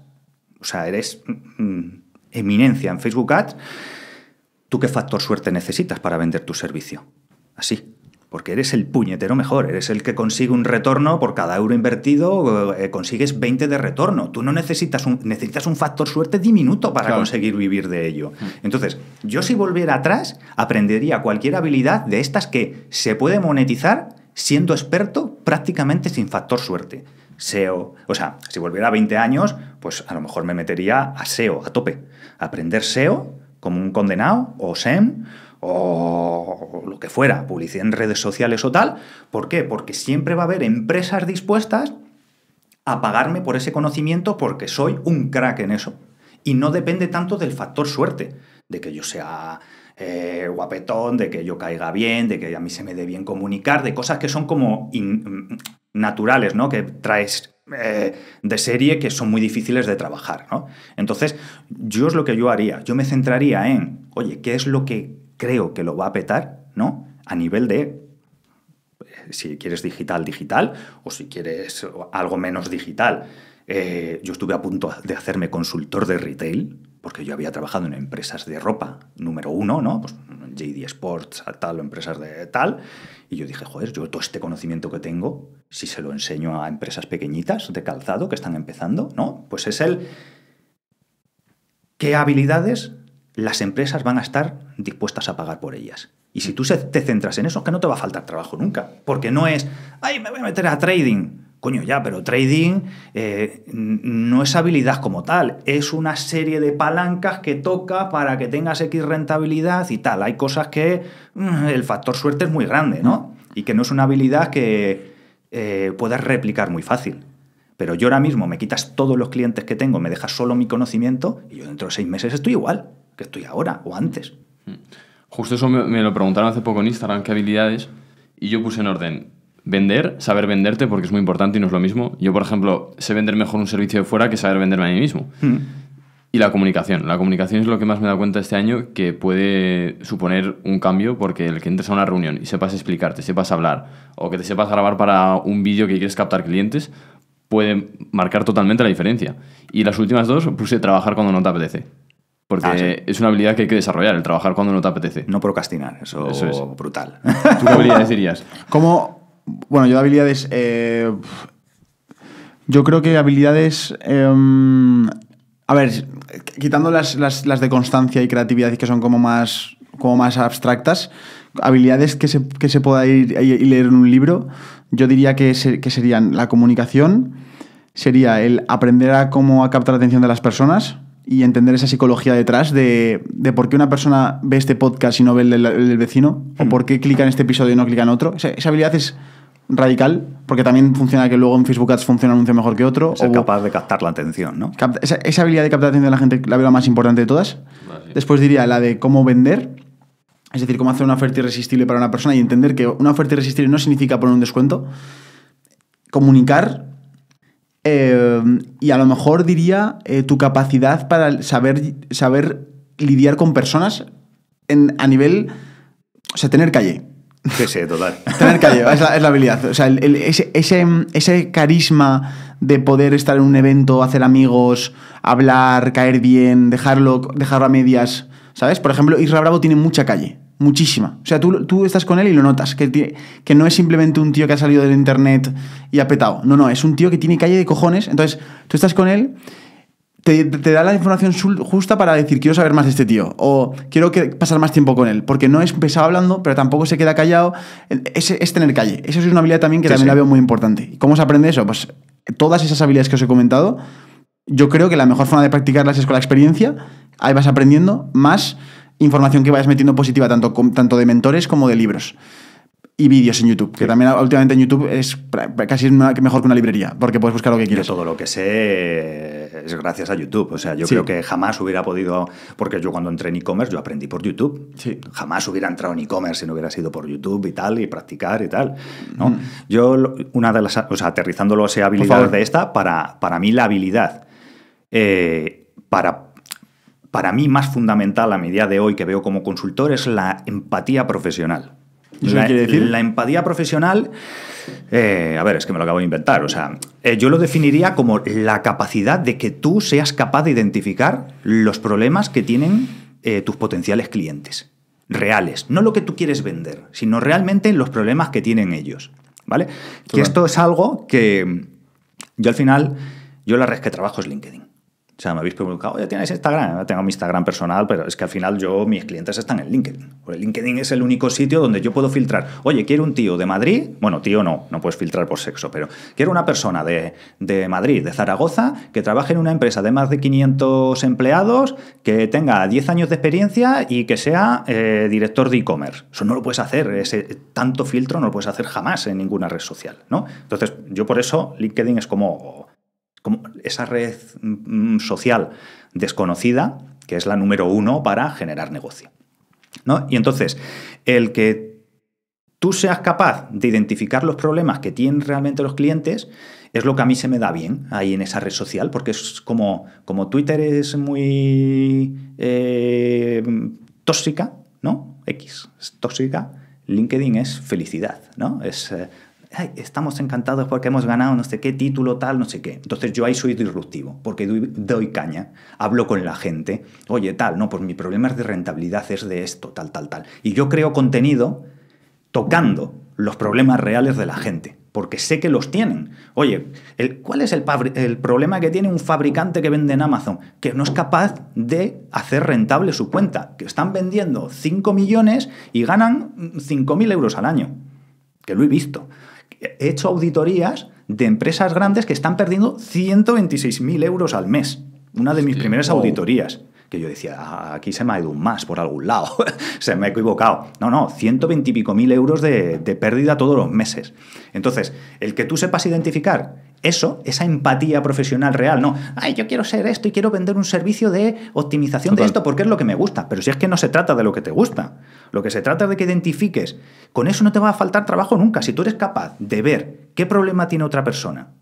o sea, eres mm, mm, eminencia en Facebook Ads, ¿tú qué factor suerte necesitas para vender tu servicio? Así porque eres el puñetero mejor, eres el que consigue un retorno por cada euro invertido, eh, consigues 20 de retorno. Tú no necesitas un, necesitas un factor suerte diminuto para conseguir vivir de ello. Mm. Entonces, yo si volviera atrás, aprendería cualquier habilidad de estas que se puede monetizar siendo experto prácticamente sin factor suerte. SEO, o sea, si volviera a 20 años, pues a lo mejor me metería a SEO, a tope. Aprender SEO como un condenado o SEM o lo que fuera, publicidad en redes sociales o tal. ¿Por qué? Porque siempre va a haber empresas dispuestas a pagarme por ese conocimiento porque soy un crack en eso. Y no depende tanto del factor suerte, de que yo sea eh, guapetón, de que yo caiga bien, de que a mí se me dé bien comunicar, de cosas que son como mm, naturales, ¿no? Que traes eh, de serie que son muy difíciles de trabajar, ¿no? Entonces, yo es lo que yo haría. Yo me centraría en, oye, ¿qué es lo que creo que lo va a petar, ¿no? A nivel de eh, si quieres digital, digital, o si quieres algo menos digital. Eh, yo estuve a punto de hacerme consultor de retail, porque yo había trabajado en empresas de ropa número uno, ¿no? Pues JD Sports, tal, o empresas de tal. Y yo dije, joder, yo todo este conocimiento que tengo, si se lo enseño a empresas pequeñitas de calzado que están empezando, ¿no? Pues es el. ¿Qué habilidades las empresas van a estar dispuestas a pagar por ellas. Y si tú te centras en eso, que no te va a faltar trabajo nunca. Porque no es, ay, me voy a meter a trading. Coño, ya, pero trading eh, no es habilidad como tal, es una serie de palancas que toca para que tengas X rentabilidad y tal. Hay cosas que mm, el factor suerte es muy grande, ¿no? Mm. Y que no es una habilidad que eh, puedas replicar muy fácil. Pero yo ahora mismo me quitas todos los clientes que tengo, me dejas solo mi conocimiento y yo dentro de seis meses estoy igual estoy ahora o antes. Mm. Justo eso me, lo preguntaron hace poco en Instagram, qué habilidades, y yo puse en orden vender, saber venderte, porque es muy importante y no es lo mismo. Yo, por ejemplo, sé vender mejor un servicio de fuera que saber venderme a mí mismo. Mm. Y la comunicación. La comunicación es lo que más me he dado cuenta este año que puede suponer un cambio porque el que entres a una reunión y sepas explicarte, sepas hablar o que te sepas grabar para un vídeo que quieres captar clientes puede marcar totalmente la diferencia. Y las últimas dos puse trabajar cuando no te apetece. Porque ah, es una habilidad que hay que desarrollar, el trabajar cuando no te apetece. No procrastinar, eso, es brutal. ¿Tú qué habilidades dirías? Bueno, yo de habilidades. Eh, yo creo que habilidades. Em, a ver, quitando las, de constancia y creatividad que son como más, como más abstractas, habilidades que se, pueda ir y leer en un libro, yo diría que, que serían la comunicación, sería el aprender a cómo a captar la atención de las personas y entender esa psicología detrás de, por qué una persona ve este podcast y no ve el del vecino, o hmm. por qué clica en este episodio y no clica en otro. esa habilidad es radical, porque también funciona que luego en Facebook Ads funciona un anuncio mejor que otro. Ser capaz de captar la atención, ¿no? Esa, habilidad de captar la atención de la gente la veo la más importante de todas. Después diría la de cómo vender, es decir, cómo hacer una oferta irresistible para una persona y entender que una oferta irresistible no significa poner un descuento. Comunicar Em, y a lo mejor diría eh, tu capacidad para saber, saber lidiar con personas en, a nivel. O sea, tener calle. Que sé, total. tener calle, es la, habilidad. O sea, ese, ese, ese, carisma de poder estar en un evento, hacer amigos, hablar, caer bien, dejarlo, dejarlo a medias. ¿Sabes? Por ejemplo, Israel Bravo tiene mucha calle muchísima. O sea, tú, tú estás con él y lo notas, que, que no es simplemente un tío que ha salido del internet y ha petado. No, no, es un tío que tiene calle de cojones. Entonces, tú estás con él te, da la información justa para decir, quiero saber más de este tío, o quiero que, pasar más tiempo con él, porque no es pesado hablando, pero tampoco se queda callado. Es, tener calle. Eso es una habilidad también que también la veo muy importante. cómo se aprende eso? Pues todas esas habilidades que os he comentado, yo creo que la mejor forma de practicarlas es con la experiencia, ahí vas aprendiendo, más información que vayas metiendo positiva, tanto, tanto de mentores como de libros y vídeos en YouTube, que también ah, últimamente en YouTube es casi mejor que una librería, porque puedes buscar lo que quieres. todo lo que sé es gracias a YouTube. O sea, yo creo que jamás hubiera podido, porque yo cuando entré en e-commerce, yo aprendí por YouTube. Sí. Jamás hubiera entrado en e-commerce si no hubiera sido por YouTube y tal, y practicar y tal. ¿no? Mm. Yo, una de las, o sea, aterrizándolo a habilidades de esta, para, para mí la habilidad eh, para para mí más fundamental a medida de hoy que veo como consultor es la empatía profesional. ¿Eso la, quiere decir? La empatía profesional, eh, a ver, es que me lo acabo de inventar, o sea, eh, yo lo definiría como la capacidad de que tú seas capaz de identificar los problemas que tienen eh, tus potenciales clientes, reales, no lo que tú quieres vender, sino realmente los problemas que tienen ellos, ¿vale? Que esto es algo que yo al final, yo la red que trabajo es LinkedIn sea, me habéis preguntado, oye, ¿tienes Instagram? Tengo mi Instagram personal, pero es que al final yo, mis clientes están en LinkedIn. Porque LinkedIn es el único sitio donde yo puedo filtrar. Oye, quiero un tío de Madrid. Bueno, tío no, no puedes filtrar por sexo, pero quiero una persona de, de Madrid, de Zaragoza, que trabaje en una empresa de más de 500 empleados, que tenga 10 años de experiencia y que sea eh, director de e-commerce. Eso no lo puedes hacer. Ese tanto filtro no lo puedes hacer jamás en ninguna red social, ¿no? Entonces, yo por eso LinkedIn es como esa red mm, social desconocida, que es la número uno para generar negocio. ¿no? Y entonces, el que tú seas capaz de identificar los problemas que tienen realmente los clientes es lo que a mí se me da bien ahí en esa red social, porque es como, como Twitter es muy eh, tóxica, ¿no? X es tóxica, LinkedIn es felicidad, ¿no? Es eh, estamos encantados porque hemos ganado no sé qué título, tal, no sé qué. Entonces yo ahí soy disruptivo, porque doy, caña, hablo con la gente, oye, tal, no, pues mi problema es de rentabilidad, es de esto, tal, tal, tal. Y yo creo contenido tocando los problemas reales de la gente, porque sé que los tienen. Oye, el, ¿cuál es el, problema que tiene un fabricante que vende en Amazon? Que no es capaz de hacer rentable su cuenta, que están vendiendo 5 millones y ganan 5.000 euros al año, que lo he visto he hecho auditorías de empresas grandes que están perdiendo 126.000 euros al mes. Una de mis primeras auditorías. Que yo decía, ah, aquí se me ha ido un más por algún lado, se me ha equivocado. No, no, 120 mil euros de, de pérdida todos los meses. Entonces, el que tú sepas identificar eso, esa empatía profesional real, no, ay, yo quiero ser esto y quiero vender un servicio de optimización de esto porque es lo que me gusta, pero si es que no se trata de lo que te gusta, lo que se trata es de que identifiques, con eso no te va a faltar trabajo nunca, si tú eres capaz de ver qué problema tiene otra persona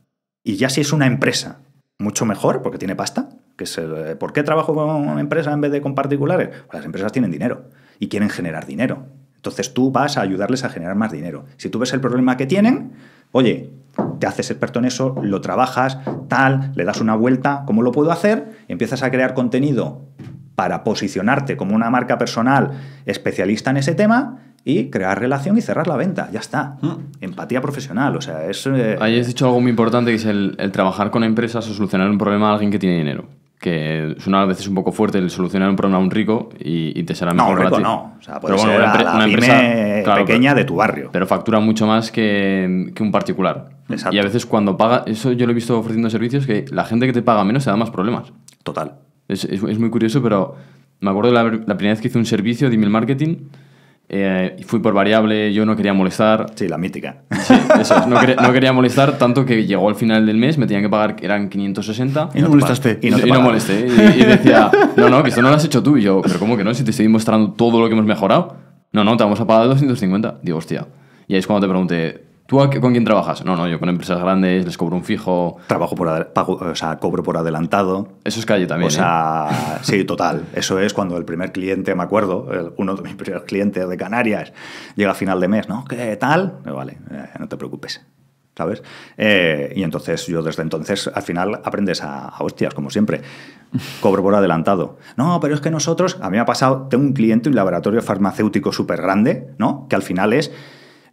y ya si es una empresa, mucho mejor porque tiene pasta, que es eh, ¿por qué trabajo con empresas en vez de con particulares? Pues las empresas tienen dinero y quieren generar dinero. Entonces tú vas a ayudarles a generar más dinero. Si tú ves el problema que tienen, Oye, te haces experto en eso, lo trabajas, tal, le das una vuelta, ¿cómo lo puedo hacer? Empiezas a crear contenido para posicionarte como una marca personal especialista en ese tema y crear relación y cerrar la venta. Ya está. Hmm. Empatía profesional. O sea, es. Eh, Ahí has dicho algo muy importante que es el, el trabajar con empresas o solucionar un problema a alguien que tiene dinero que suena a veces un poco fuerte el solucionar un problema a un rico y, te será mejor. No, rico no. O sea, puede ser una, empresa pequeña de tu barrio. Pero factura mucho más que, un particular. Exacto. Y a veces cuando paga, eso yo lo he visto ofreciendo servicios, que la gente que te paga menos se da más problemas. Total. Es, muy curioso, pero me acuerdo la, la primera vez que hice un servicio de email marketing eh, fui por variable, yo no quería molestar. Sí, la mítica. no, quería molestar tanto que llegó al final del mes, me tenían que pagar, eran 560. Y no molestaste. Y no, molesté. Y, decía, no, no, que esto no lo has hecho tú. Y yo, pero ¿cómo que no? Si te estoy mostrando todo lo que hemos mejorado. No, no, te vamos a pagar 250. Digo, hostia. Y ahí es cuando te pregunté, ¿Tú con quién trabajas? No, no, yo con empresas grandes les cobro un fijo. Trabajo por pago, o sea, cobro por adelantado. Eso es calle también. O sea, ¿eh? sí, total. Eso es cuando el primer cliente, me acuerdo, uno de mis primeros clientes de Canarias llega a final de mes, ¿no? ¿Qué tal? vale, eh, no te preocupes. ¿Sabes? Eh, y entonces yo desde entonces al final aprendes a, a hostias, como siempre. Cobro por adelantado. No, pero es que nosotros, a mí me ha pasado, tengo un cliente, un laboratorio farmacéutico súper grande, ¿no? Que al final es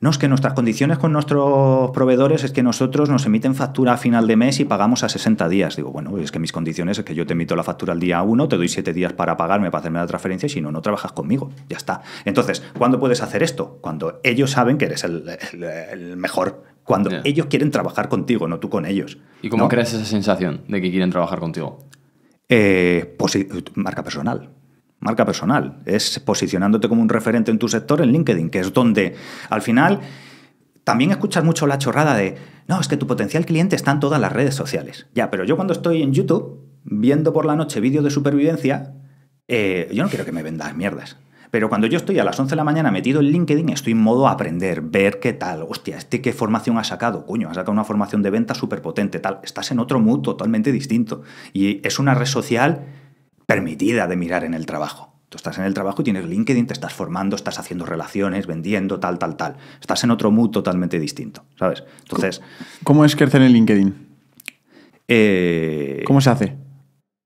no, es que nuestras condiciones con nuestros proveedores es que nosotros nos emiten factura a final de mes y pagamos a 60 días. Digo, bueno, es que mis condiciones es que yo te emito la factura el día 1, te doy 7 días para pagarme, para hacerme la transferencia y si no, no trabajas conmigo. Ya está. Entonces, ¿cuándo puedes hacer esto? Cuando ellos saben que eres el, mejor. Cuando ellos quieren trabajar contigo, no tú con ellos. ¿Y cómo creas esa sensación de que quieren trabajar contigo? Eh, marca personal marca personal, es posicionándote como un referente en tu sector en LinkedIn, que es donde al final también escuchas mucho la chorrada de, no, es que tu potencial cliente está en todas las redes sociales. Ya, pero yo cuando estoy en YouTube viendo por la noche vídeos de supervivencia, eh, yo no quiero que me vendas mierdas. Pero cuando yo estoy a las 11 de la mañana metido en LinkedIn, estoy en modo aprender, ver qué tal, hostia, este qué formación ha sacado, coño, ha sacado una formación de venta súper potente, tal, estás en otro mood totalmente distinto. Y es una red social permitida de mirar en el trabajo. Tú estás en el trabajo y tienes LinkedIn, te estás formando, estás haciendo relaciones, vendiendo, tal, tal, tal. Estás en otro mood totalmente distinto, ¿sabes? Entonces... ¿Cómo es crecer en LinkedIn? Eh, ¿Cómo se hace?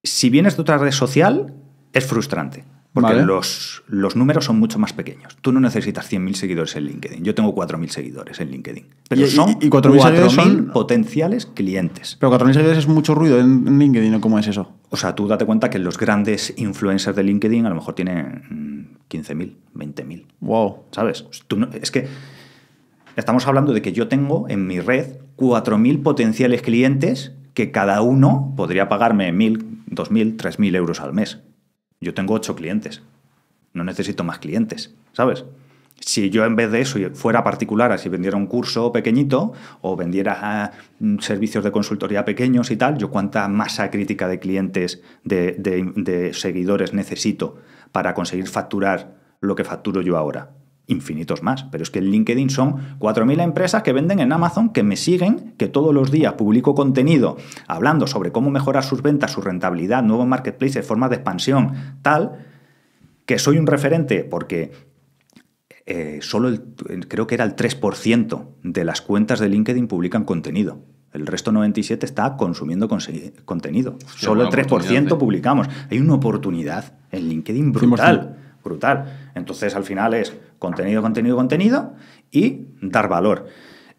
Si vienes de otra red social, es frustrante. Porque los, los, números son mucho más pequeños. Tú no necesitas 100.000 seguidores en LinkedIn. Yo tengo 4.000 seguidores en LinkedIn. Pero son 4.000 potenciales clientes. Pero 4.000 seguidores es mucho ruido en LinkedIn, ¿cómo es eso? O sea, tú date cuenta que los grandes influencers de LinkedIn a lo mejor tienen 15.000, 20.000. Wow. ¿Sabes? es que estamos hablando de que yo tengo en mi red 4.000 potenciales clientes que cada uno podría pagarme 1.000, 2.000, 3.000 euros al mes. Yo tengo ocho clientes. No necesito más clientes, ¿sabes? Si yo en vez de eso fuera particular, si vendiera un curso pequeñito o vendiera ah, mm, servicios de consultoría pequeños y tal, yo cuánta masa crítica de clientes, de, de seguidores necesito para conseguir facturar lo que facturo yo ahora infinitos más. Pero es que en LinkedIn son 4.000 empresas que venden en Amazon, que me siguen, que todos los días publico contenido hablando sobre cómo mejorar sus ventas, su rentabilidad, nuevos marketplaces, formas de expansión, tal, que soy un referente porque eh, solo creo que era el 3% de las cuentas de LinkedIn publican contenido. El resto 97 está consumiendo contenido. Solo el 3% publicamos. Hay una oportunidad en LinkedIn brutal brutal. Entonces, al final es contenido, contenido, contenido y dar valor.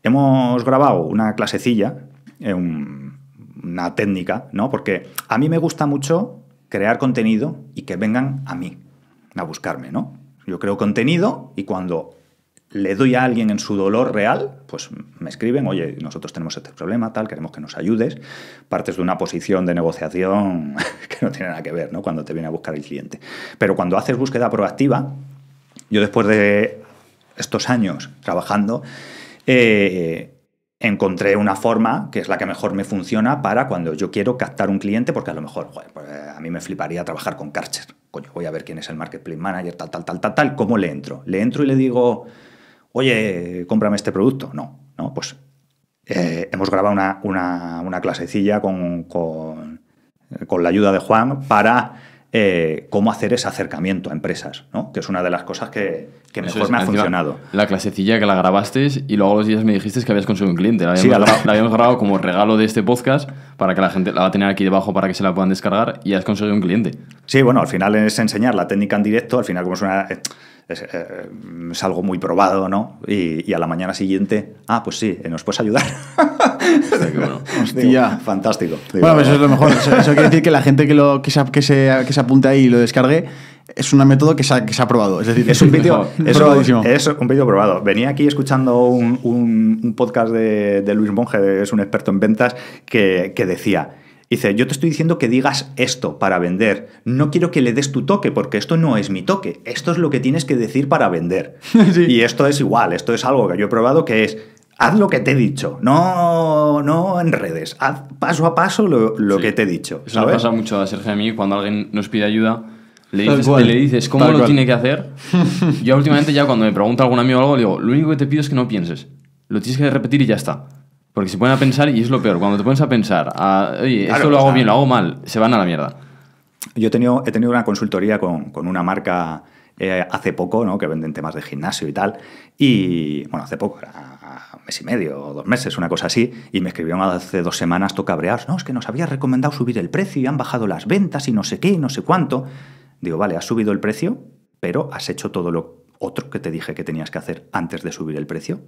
Hemos grabado una clasecilla, eh, una técnica, ¿no? Porque a mí me gusta mucho crear contenido y que vengan a mí, a buscarme, ¿no? Yo creo contenido y cuando le doy a alguien en su dolor real, pues me escriben, oye, nosotros tenemos este problema, tal, queremos que nos ayudes. Partes de una posición de negociación que no tiene nada que ver, ¿no? Cuando te viene a buscar el cliente. Pero cuando haces búsqueda proactiva, yo después de estos años trabajando, eh, encontré una forma que es la que mejor me funciona para cuando yo quiero captar un cliente, porque a lo mejor pues, eh, a mí me fliparía trabajar con Karcher. Coño, voy a ver quién es el marketplace manager, tal, tal, tal, tal, tal, ¿cómo le entro? Le entro y le digo, oye, cómprame este producto. No, no, pues eh, hemos grabado una, clasecilla con, la ayuda de Juan para eh, cómo hacer ese acercamiento a empresas, ¿no? que es una de las cosas que, mejor me ha funcionado. La clasecilla que la grabaste y luego los días me dijiste que habías conseguido un cliente. La habíamos, sí, la... grabado como regalo de este podcast para que la gente la va a tener aquí debajo para que se la puedan descargar y has conseguido un cliente. Sí, bueno, al final es enseñar la técnica en directo, al final como es una... Eh, es, algo muy probado, ¿no? Y, a la mañana siguiente, ah, pues sí, eh, nos puedes ayudar. fantástico. bueno, pues eh. eso es lo mejor. Eso, quiere decir que la gente que, lo, que, se, que, se, que apunte ahí y lo descargue es un método que se ha, que se ha probado. Es decir, es un vídeo probadísimo es un vídeo probado. Venía aquí escuchando un, podcast de, Luis Monge, es un experto en ventas, que, que decía Dice, yo te estoy diciendo que digas esto para vender. No quiero que le des tu toque, porque esto no es mi toque. Esto es lo que tienes que decir para vender. Y esto es igual, esto es algo que yo he probado que es, haz lo que te he dicho, no, no enredes, haz paso a paso lo, que te he dicho. ¿sabes? Eso me pasa mucho a Sergio a mí cuando alguien nos pide ayuda. Le dices, cómo lo tiene que hacer. Yo últimamente ya cuando me pregunta algún amigo algo, le digo, lo único que te pido es que no pienses. Lo tienes que repetir y ya está. Porque se ponen a pensar y es lo peor. Cuando te pones a pensar, esto lo hago bien, lo hago mal, se van a la mierda. Yo he tenido, he tenido una consultoría con, con una marca eh, hace poco, que venden temas de gimnasio y tal. Y bueno, hace poco, era un mes y medio o dos meses, una cosa así. Y me escribieron hace dos semanas, toca cabreados. No, es que nos había recomendado subir el precio y han bajado las ventas y no sé qué y no sé cuánto. Digo, vale, has subido el precio, pero has hecho todo lo otro que te dije que tenías que hacer antes de subir el precio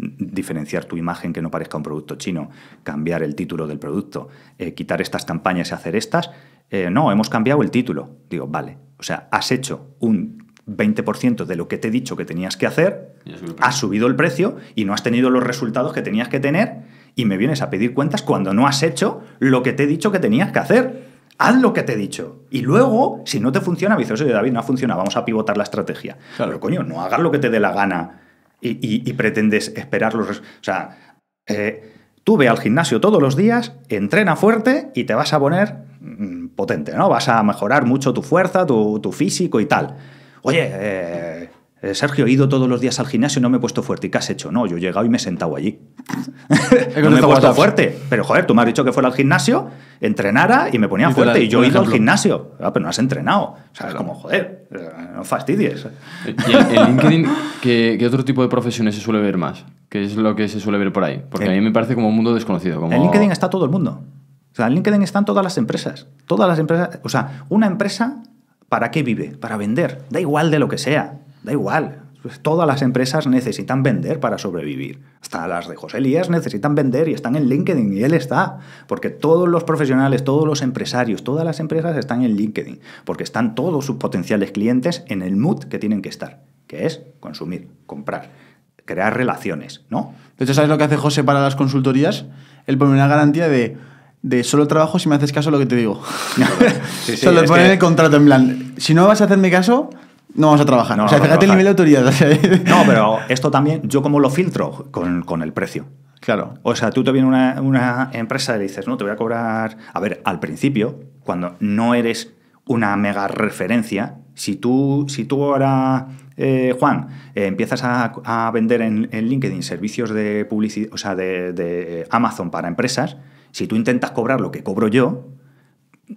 diferenciar tu imagen que no parezca un producto chino, cambiar el título del producto, eh, quitar estas campañas y hacer estas. Eh, no, hemos cambiado el título. Digo, vale, o sea, has hecho un 20% de lo que te he dicho que tenías que hacer, has subido el precio y no has tenido los resultados que tenías que tener y me vienes a pedir cuentas cuando no has hecho lo que te he dicho que tenías que hacer. Haz lo que te he dicho. Y luego, si no te funciona, me de David, no ha funcionado, vamos a pivotar la estrategia. Claro. Pero coño, no hagas lo que te dé la gana y, pretendes esperar los... O sea, eh, tú ve al gimnasio todos los días, entrena fuerte y te vas a poner mm, potente, ¿no? Vas a mejorar mucho tu fuerza, tu, físico y tal. Oye, eh, eh, Sergio, he ido todos los días al gimnasio y no me he puesto fuerte. ¿Y qué has hecho? No, yo he llegado y me he sentado allí no me he puesto fuerte. Pero joder, tú me has dicho que fuera al gimnasio, entrenara y me ponía fuerte. y yo he ido al gimnasio. Ah, pero no has entrenado. O sea, es como, joder, no fastidies. Eh, ¿qué, otro tipo de profesiones se suele ver más? ¿Qué es lo que se suele ver por ahí? Porque a mí me parece como un mundo desconocido. Como... En LinkedIn está todo el mundo. O sea, en LinkedIn están todas las empresas. Todas las empresas. O sea, una empresa, ¿para qué vive? Para vender. Da igual de lo que sea. Da igual todas las empresas necesitan vender para sobrevivir. Hasta las de José Elías necesitan vender y están en LinkedIn y él está. Porque todos los profesionales, todos los empresarios, todas las empresas están en LinkedIn. Porque están todos sus potenciales clientes en el mood que tienen que estar, que es consumir, comprar, crear relaciones, ¿no? De ¿sabes lo que hace José para las consultorías? Él pone una garantía de solo trabajo si me haces caso a lo que te digo. Solo pone el contrato en plan. Si no vas a hacerme caso, no vamos a trabajar. No, o sea, fíjate el nivel de autoridad. no, pero esto también, yo como lo filtro con, el precio. Claro. O sea, tú te viene una, una, empresa y dices, no, te voy a cobrar. A ver, al principio, cuando no eres una mega referencia, si tú, si tú ahora, eh, Juan, eh, empiezas a, vender en, LinkedIn servicios de publicidad, o sea, de, de Amazon para empresas, si tú intentas cobrar lo que cobro yo,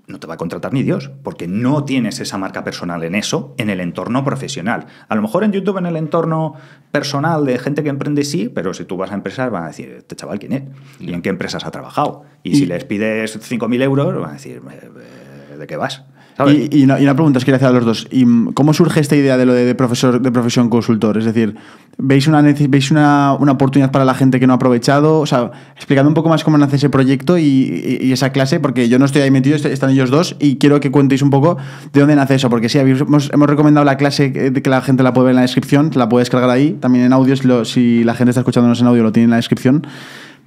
no te va a contratar ni Dios, porque no tienes esa marca personal en eso, en el entorno profesional. A lo mejor en YouTube, en el entorno personal de gente que emprende, sí, pero si tú vas a empezar van a decir, este chaval, ¿quién es? ¿Y en qué empresas ha trabajado? Y, si les pides 5.000 euros, van a decir, eh, eh, ¿de qué vas? Y, una, pregunta es que hacer a los dos. ¿Y ¿Cómo surge esta idea de lo de, profesor de profesión consultor? Es decir, ¿veis, una, veis una, una, oportunidad para la gente que no ha aprovechado? O sea, explicando un poco más cómo nace ese proyecto y, esa clase, porque yo no estoy ahí metido, están ellos dos, y quiero que cuenteis un poco de dónde nace eso, porque sí, hemos, hemos recomendado la clase que la gente la puede ver en la descripción, la puede descargar ahí, también en audio, si la gente está escuchándonos en audio lo tiene en la descripción.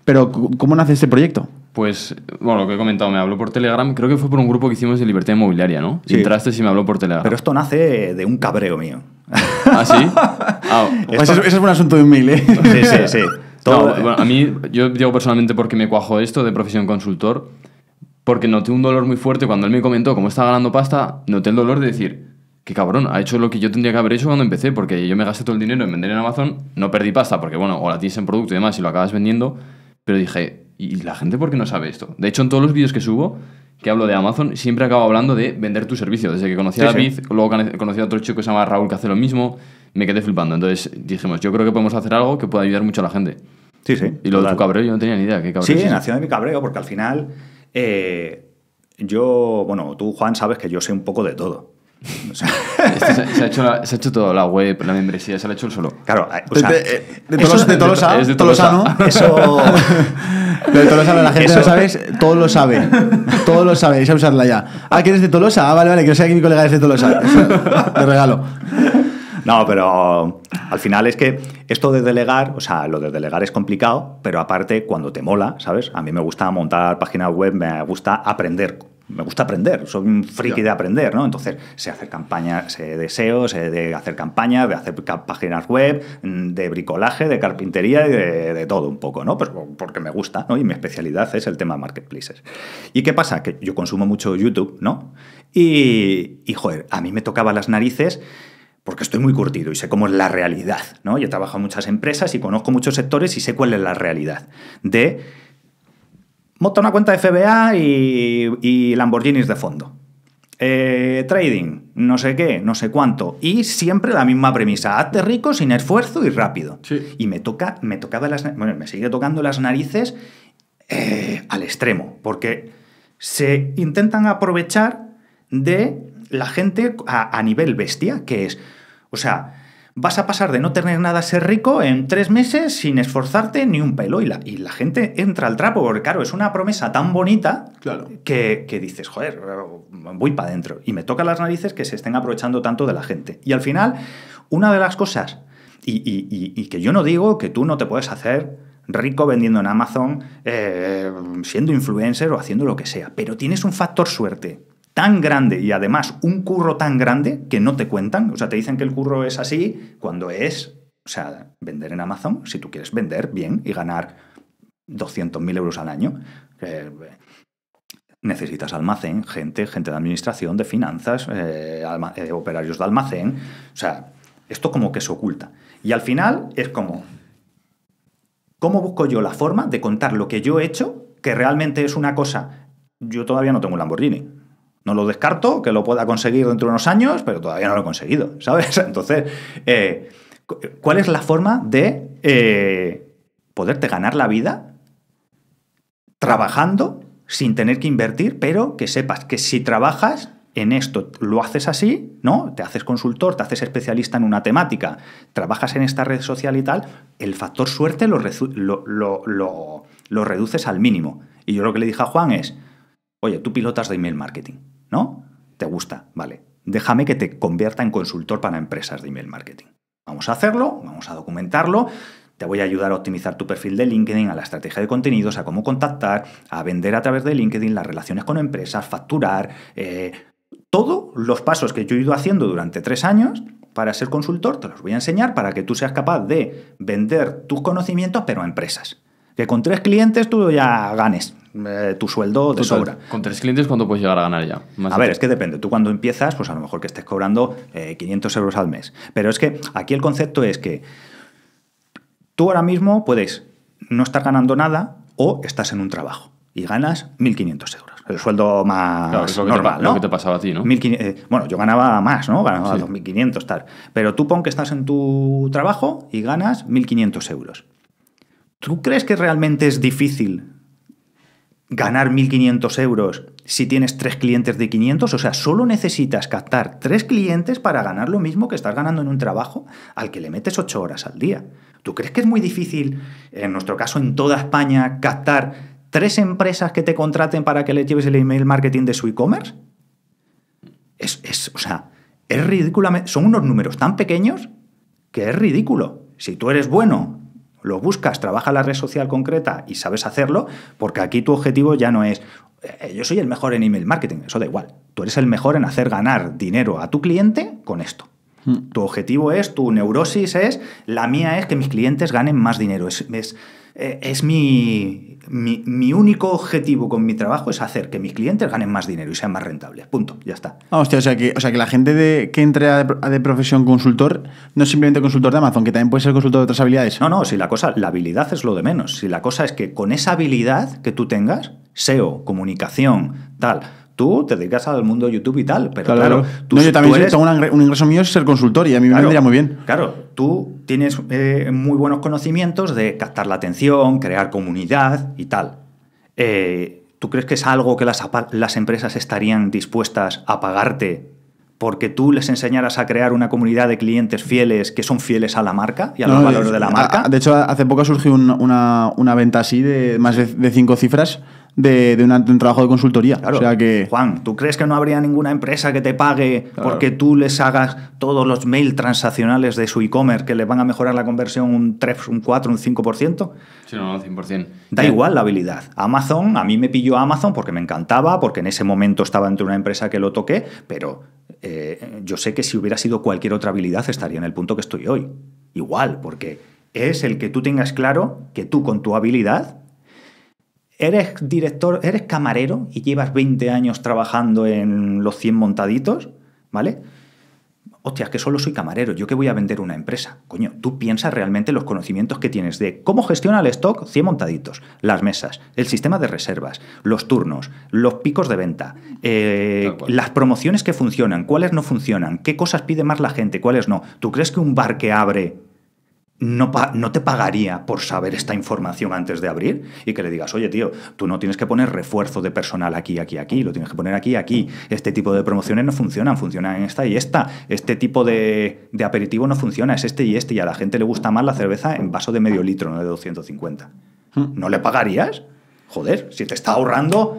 Pero ¿cómo nace este proyecto? Pues, bueno, lo que he comentado, me habló por Telegram, creo que fue por un grupo que hicimos de libertad inmobiliaria, ¿no? Sí. Entraste y me habló por Telegram. Pero esto nace de un cabreo mío. ¿Ah, sí? Ah, pues es un asunto de un ¿eh? Sí, sí, sí. a mí, yo digo personalmente porque me cuajo esto de profesión consultor, porque noté un dolor muy fuerte cuando él me comentó cómo está ganando pasta, noté el dolor de decir, qué cabrón, ha hecho lo que yo tendría que haber hecho cuando empecé, porque yo me gasté todo el dinero en vender en Amazon, no perdí pasta, porque bueno, o la tienes en producto y demás y lo acabas vendiendo, pero dije, ¿y la gente por qué no sabe esto? De hecho, en todos los vídeos que subo, que hablo de Amazon, siempre acabo hablando de vender tu servicio. Desde que conocí a David, luego conocí a otro chico que se llama Raúl que hace lo mismo, me quedé flipando. Entonces dijimos, yo creo que podemos hacer algo que pueda ayudar mucho a la gente. Sí, sí. Y lo de tu cabreo, yo no tenía ni idea qué cabreo. Sí, es? nació de mi cabreo, porque al final eh, yo, bueno, tú, Juan, sabes que yo sé un poco de todo. Este se, ha hecho se, ha hecho todo, la web, la membresía, se la ha hecho el solo. Claro, o de, Tolosa, de ¿no? Eso... de Tolosa, la gente lo sabe todo lo sabe Todos lo saben, a usarla ya. Ah, quién es de Tolosa? Ah, vale, vale, que no sea que mi colega es de Tolosa. Te regalo. No, pero al final es que esto de delegar, o sea, lo de delegar es complicado, pero aparte cuando te mola, ¿sabes? A mí me gusta montar páginas web, me gusta aprender me gusta aprender, soy un friki de aprender, ¿no? Entonces, sé hacer campañas, sé de e sé de hacer campañas, de hacer páginas web, mm, de bricolaje, de carpintería y de, todo un poco, ¿no? Pues porque me gusta, ¿no? Y mi especialidad es el tema de marketplaces. ¿Y qué pasa? Que yo consumo mucho YouTube, ¿no? Y, y joder, a mí me tocaba las narices porque estoy muy curtido y sé cómo es la realidad, ¿no? Yo trabajo en muchas empresas y conozco muchos sectores y sé cuál es la realidad de monta una cuenta de FBA y, Lamborghinis de fondo. Eh, trading, no sé qué, no sé cuánto. Y siempre la misma premisa. Hazte rico, sin esfuerzo y rápido. Y me toca, me tocaba las bueno, me sigue tocando las narices eh, al extremo. Porque se intentan aprovechar de la gente a, a nivel bestia, que es. O sea, vas a pasar de no tener nada a ser rico en tres meses sin esforzarte ni un pelo. Y la, gente entra al trapo, porque claro, es una promesa tan bonita que, dices, joder, voy para adentro. Y me toca las narices que se estén aprovechando tanto de la gente. Y al final, una de las cosas, y, que yo no digo que tú no te puedes hacer rico vendiendo en Amazon, eh, siendo influencer o haciendo lo que sea, pero tienes un factor suerte tan grande y además un curro tan grande que no te cuentan. O sea, te dicen que el curro es así cuando es, o sea, vender en Amazon, si tú quieres vender bien y ganar 200.000 euros al año. Eh, necesitas almacén, gente, gente de administración, de finanzas, eh, eh, operarios de almacén. O sea, esto como que se oculta. Y al final es como, ¿cómo busco yo la forma de contar lo que yo he hecho, que realmente es una cosa? Yo todavía no tengo un Lamborghini, no lo descarto, que lo pueda conseguir dentro de unos años, pero todavía no lo he conseguido, ¿sabes? Entonces, eh, ¿cuál es la forma de eh, poderte ganar la vida trabajando sin tener que invertir, pero que sepas que si trabajas en esto lo haces así, ¿no? Te haces consultor, te haces especialista en una temática, trabajas en esta red social y tal, el factor suerte lo reduces al mínimo. Y yo lo que le dije a Juan es, oye, tú pilotas de email marketing ¿no? Te gusta, vale. Déjame que te convierta en consultor para empresas de email marketing. Vamos a hacerlo, vamos a documentarlo. Te voy a ayudar a optimizar tu perfil de LinkedIn, a la estrategia de contenidos, a cómo contactar, a vender a través de LinkedIn, las relaciones con empresas, facturar, eh, todos los pasos que yo he ido haciendo durante tres años para ser consultor, te los voy a enseñar para que tú seas capaz de vender tus conocimientos, pero a empresas. Que con tres clientes tú ya ganes. Eh, tu sueldo de sobra. ¿Con tres clientes cuánto puedes llegar a ganar ya? a ver, es que depende. Tú cuando empiezas, pues a lo mejor que estés cobrando 500 eh, euros al mes. Pero es que aquí el concepto es que tú ahora mismo puedes no estar ganando nada o estás en un trabajo y ganas 1.500 euros. El sueldo más normal, ¿no? Lo que te pasaba a ti, ¿no? Eh, bueno, yo ganaba más, ¿no? Ganaba 2.500, tal. Pero tú pon que estás en tu trabajo y ganas 1.500 euros. ¿Tú crees que realmente es difícil ganar 1.500 euros si tienes tres clientes de 500? O sea, solo necesitas captar tres clientes para ganar lo mismo que estás ganando en un trabajo al que le metes ocho horas al día. ¿Tú crees que es muy difícil, en nuestro caso en toda España, captar tres empresas que te contraten para que le lleves el email marketing de su e-commerce? Es, o sea, es ridículamente. Son unos números tan pequeños que es ridículo. Si tú eres bueno lo buscas, trabaja la red social concreta y sabes hacerlo, porque aquí tu objetivo ya no es eh, yo soy el mejor en email marketing, eso da igual. Tú eres el mejor en hacer ganar dinero a tu cliente con esto. Hmm. Tu objetivo es, tu neurosis es, la mía es que mis clientes ganen más dinero. es eh, es mi, mi, único objetivo con mi trabajo es hacer que mis clientes ganen más dinero y sean más rentables. Punto, ya está. Ah, hostia, o sea que, la gente que entre de, profesión consultor no es simplemente consultor de Amazon, que también puede ser consultor de otras habilidades. No, no, si la cosa, la habilidad es lo de menos. Si la cosa es que con esa habilidad que tú tengas, SEO, comunicación, tal, tú te dedicas al mundo YouTube y tal, pero claro, no, yo también un ingreso mío es ser consultor y a mí me vendría muy bien. Claro, tú tienes eh, muy buenos conocimientos de captar la atención, crear comunidad y tal. Eh, ¿Tú crees que es algo que las, empresas estarían dispuestas a pagarte porque tú les enseñaras a crear una comunidad de clientes fieles que son fieles a la marca y a los valores de la marca. de hecho, hace poco surgió una, venta así de más de cinco cifras de, un trabajo de consultoría. sea que... Juan, ¿tú crees que no habría ninguna empresa que te pague porque tú les hagas todos los mail transaccionales de su e-commerce que les van a mejorar la conversión un 3, un 4, un 5%? Sí, no, 100%. Da igual la habilidad. Amazon, a mí me pilló Amazon porque me encantaba, porque en ese momento estaba entre una empresa que lo toqué, pero eh, yo sé que si hubiera sido cualquier otra habilidad estaría en el punto que estoy hoy. Igual, porque es el que tú tengas claro que tú con tu habilidad ¿Eres director, eres camarero y llevas 20 años trabajando en los 100 montaditos? ¿Vale? es que solo soy camarero, ¿yo que voy a vender una empresa? Coño, tú piensas realmente los conocimientos que tienes de cómo gestiona el stock 100 montaditos, las mesas, el sistema de reservas, los turnos, los picos de venta, eh, las promociones que funcionan, cuáles no funcionan, qué cosas pide más la gente, cuáles no. ¿Tú crees que un bar que abre no, te pagaría por saber esta información antes de abrir y que le digas, oye tío, tú no tienes que poner refuerzo de personal aquí, aquí, aquí, lo tienes que poner aquí, aquí. Este tipo de promociones no funcionan, funcionan en esta y esta. Este tipo de, aperitivo no funciona, es este y este. Y a la gente le gusta más la cerveza en vaso de medio litro, no de 250. Hmm. ¿No le pagarías? Joder, si te está ahorrando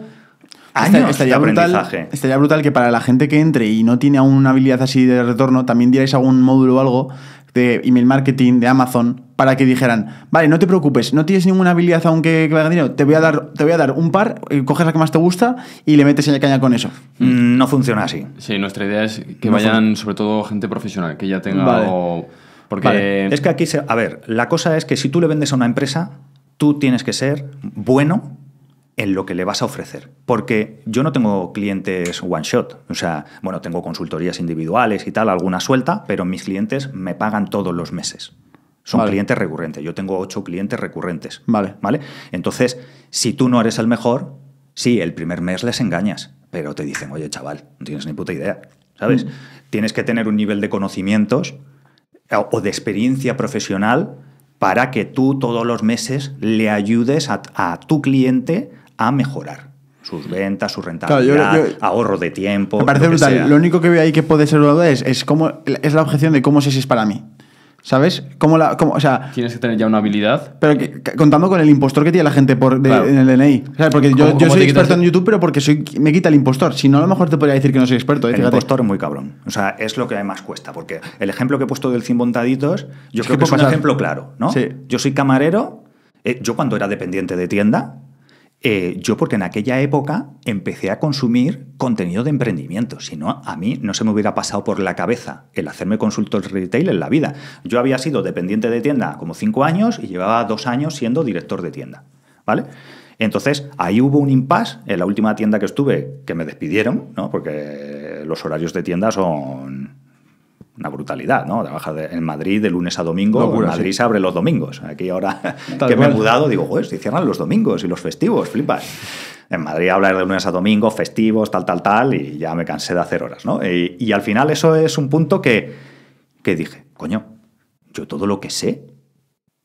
años de brutal, aprendizaje. Estaría brutal que para la gente que entre y no tiene aún una habilidad así de retorno, también dierais algún módulo o algo de email marketing, de Amazon, para que dijeran, vale, no te preocupes, no tienes ninguna habilidad aunque te voy a dar, te voy a dar un par, eh, coges la que más te gusta y le metes en la caña con eso. Mm, no funciona así. Sí, nuestra idea es que vayan sobre todo gente profesional, que ya tenga Porque... Es que aquí, a ver, la cosa es que si tú le vendes a una empresa, tú tienes que ser bueno en lo que le vas a ofrecer. Porque yo no tengo clientes one shot. O sea, bueno, tengo consultorías individuales y tal, alguna suelta, pero mis clientes me pagan todos los meses. Son clientes recurrentes. Yo tengo ocho clientes recurrentes. Vale. ¿Vale? Entonces, si tú no eres el mejor, sí, el primer mes les engañas, pero te dicen, oye, chaval, no tienes ni puta idea. ¿Sabes? Mm. Tienes que tener un nivel de conocimientos eh, o de experiencia profesional para que tú todos los meses le ayudes a, a tu cliente a mejorar sus mm. ventas, su rentabilidad, ahorro de tiempo. parece lo brutal. Lo único que veo ahí que puede ser duda es, es, es la objeción de cómo sé si es para mí. ¿Sabes? cómo la, como, o sea, Tienes que tener ya una habilidad. Pero contando con el impostor que tiene la gente por, en el DNI. porque yo, soy experto en YouTube, pero porque me quita el impostor. Si no, a lo mejor te podría decir que no soy experto. Eh, el impostor es muy cabrón. O sea, es lo que más cuesta. Porque el ejemplo que he puesto del 100 montaditos, yo es creo que, es un ejemplo claro, ¿no? Yo soy camarero. Eh, yo cuando era dependiente de tienda, eh, yo porque en aquella época empecé a consumir contenido de emprendimiento, si no, a mí no se me hubiera pasado por la cabeza el hacerme consultor retail en la vida. Yo había sido dependiente de tienda como cinco años y llevaba dos años siendo director de tienda, ¿vale? Entonces, ahí hubo un impasse en la última tienda que estuve, que me despidieron, ¿no? porque los horarios de tienda son una brutalidad, ¿no? Trabajar en Madrid de lunes a domingo, en Madrid se abre los domingos. Aquí ahora que me he mudado, digo, pues se cierran los domingos y los festivos, flipas. En Madrid hablar de lunes a domingo, festivos, tal, tal, tal, y ya me cansé de hacer horas, ¿no? Y, al final eso es un punto que, que dije, coño, yo todo lo que sé,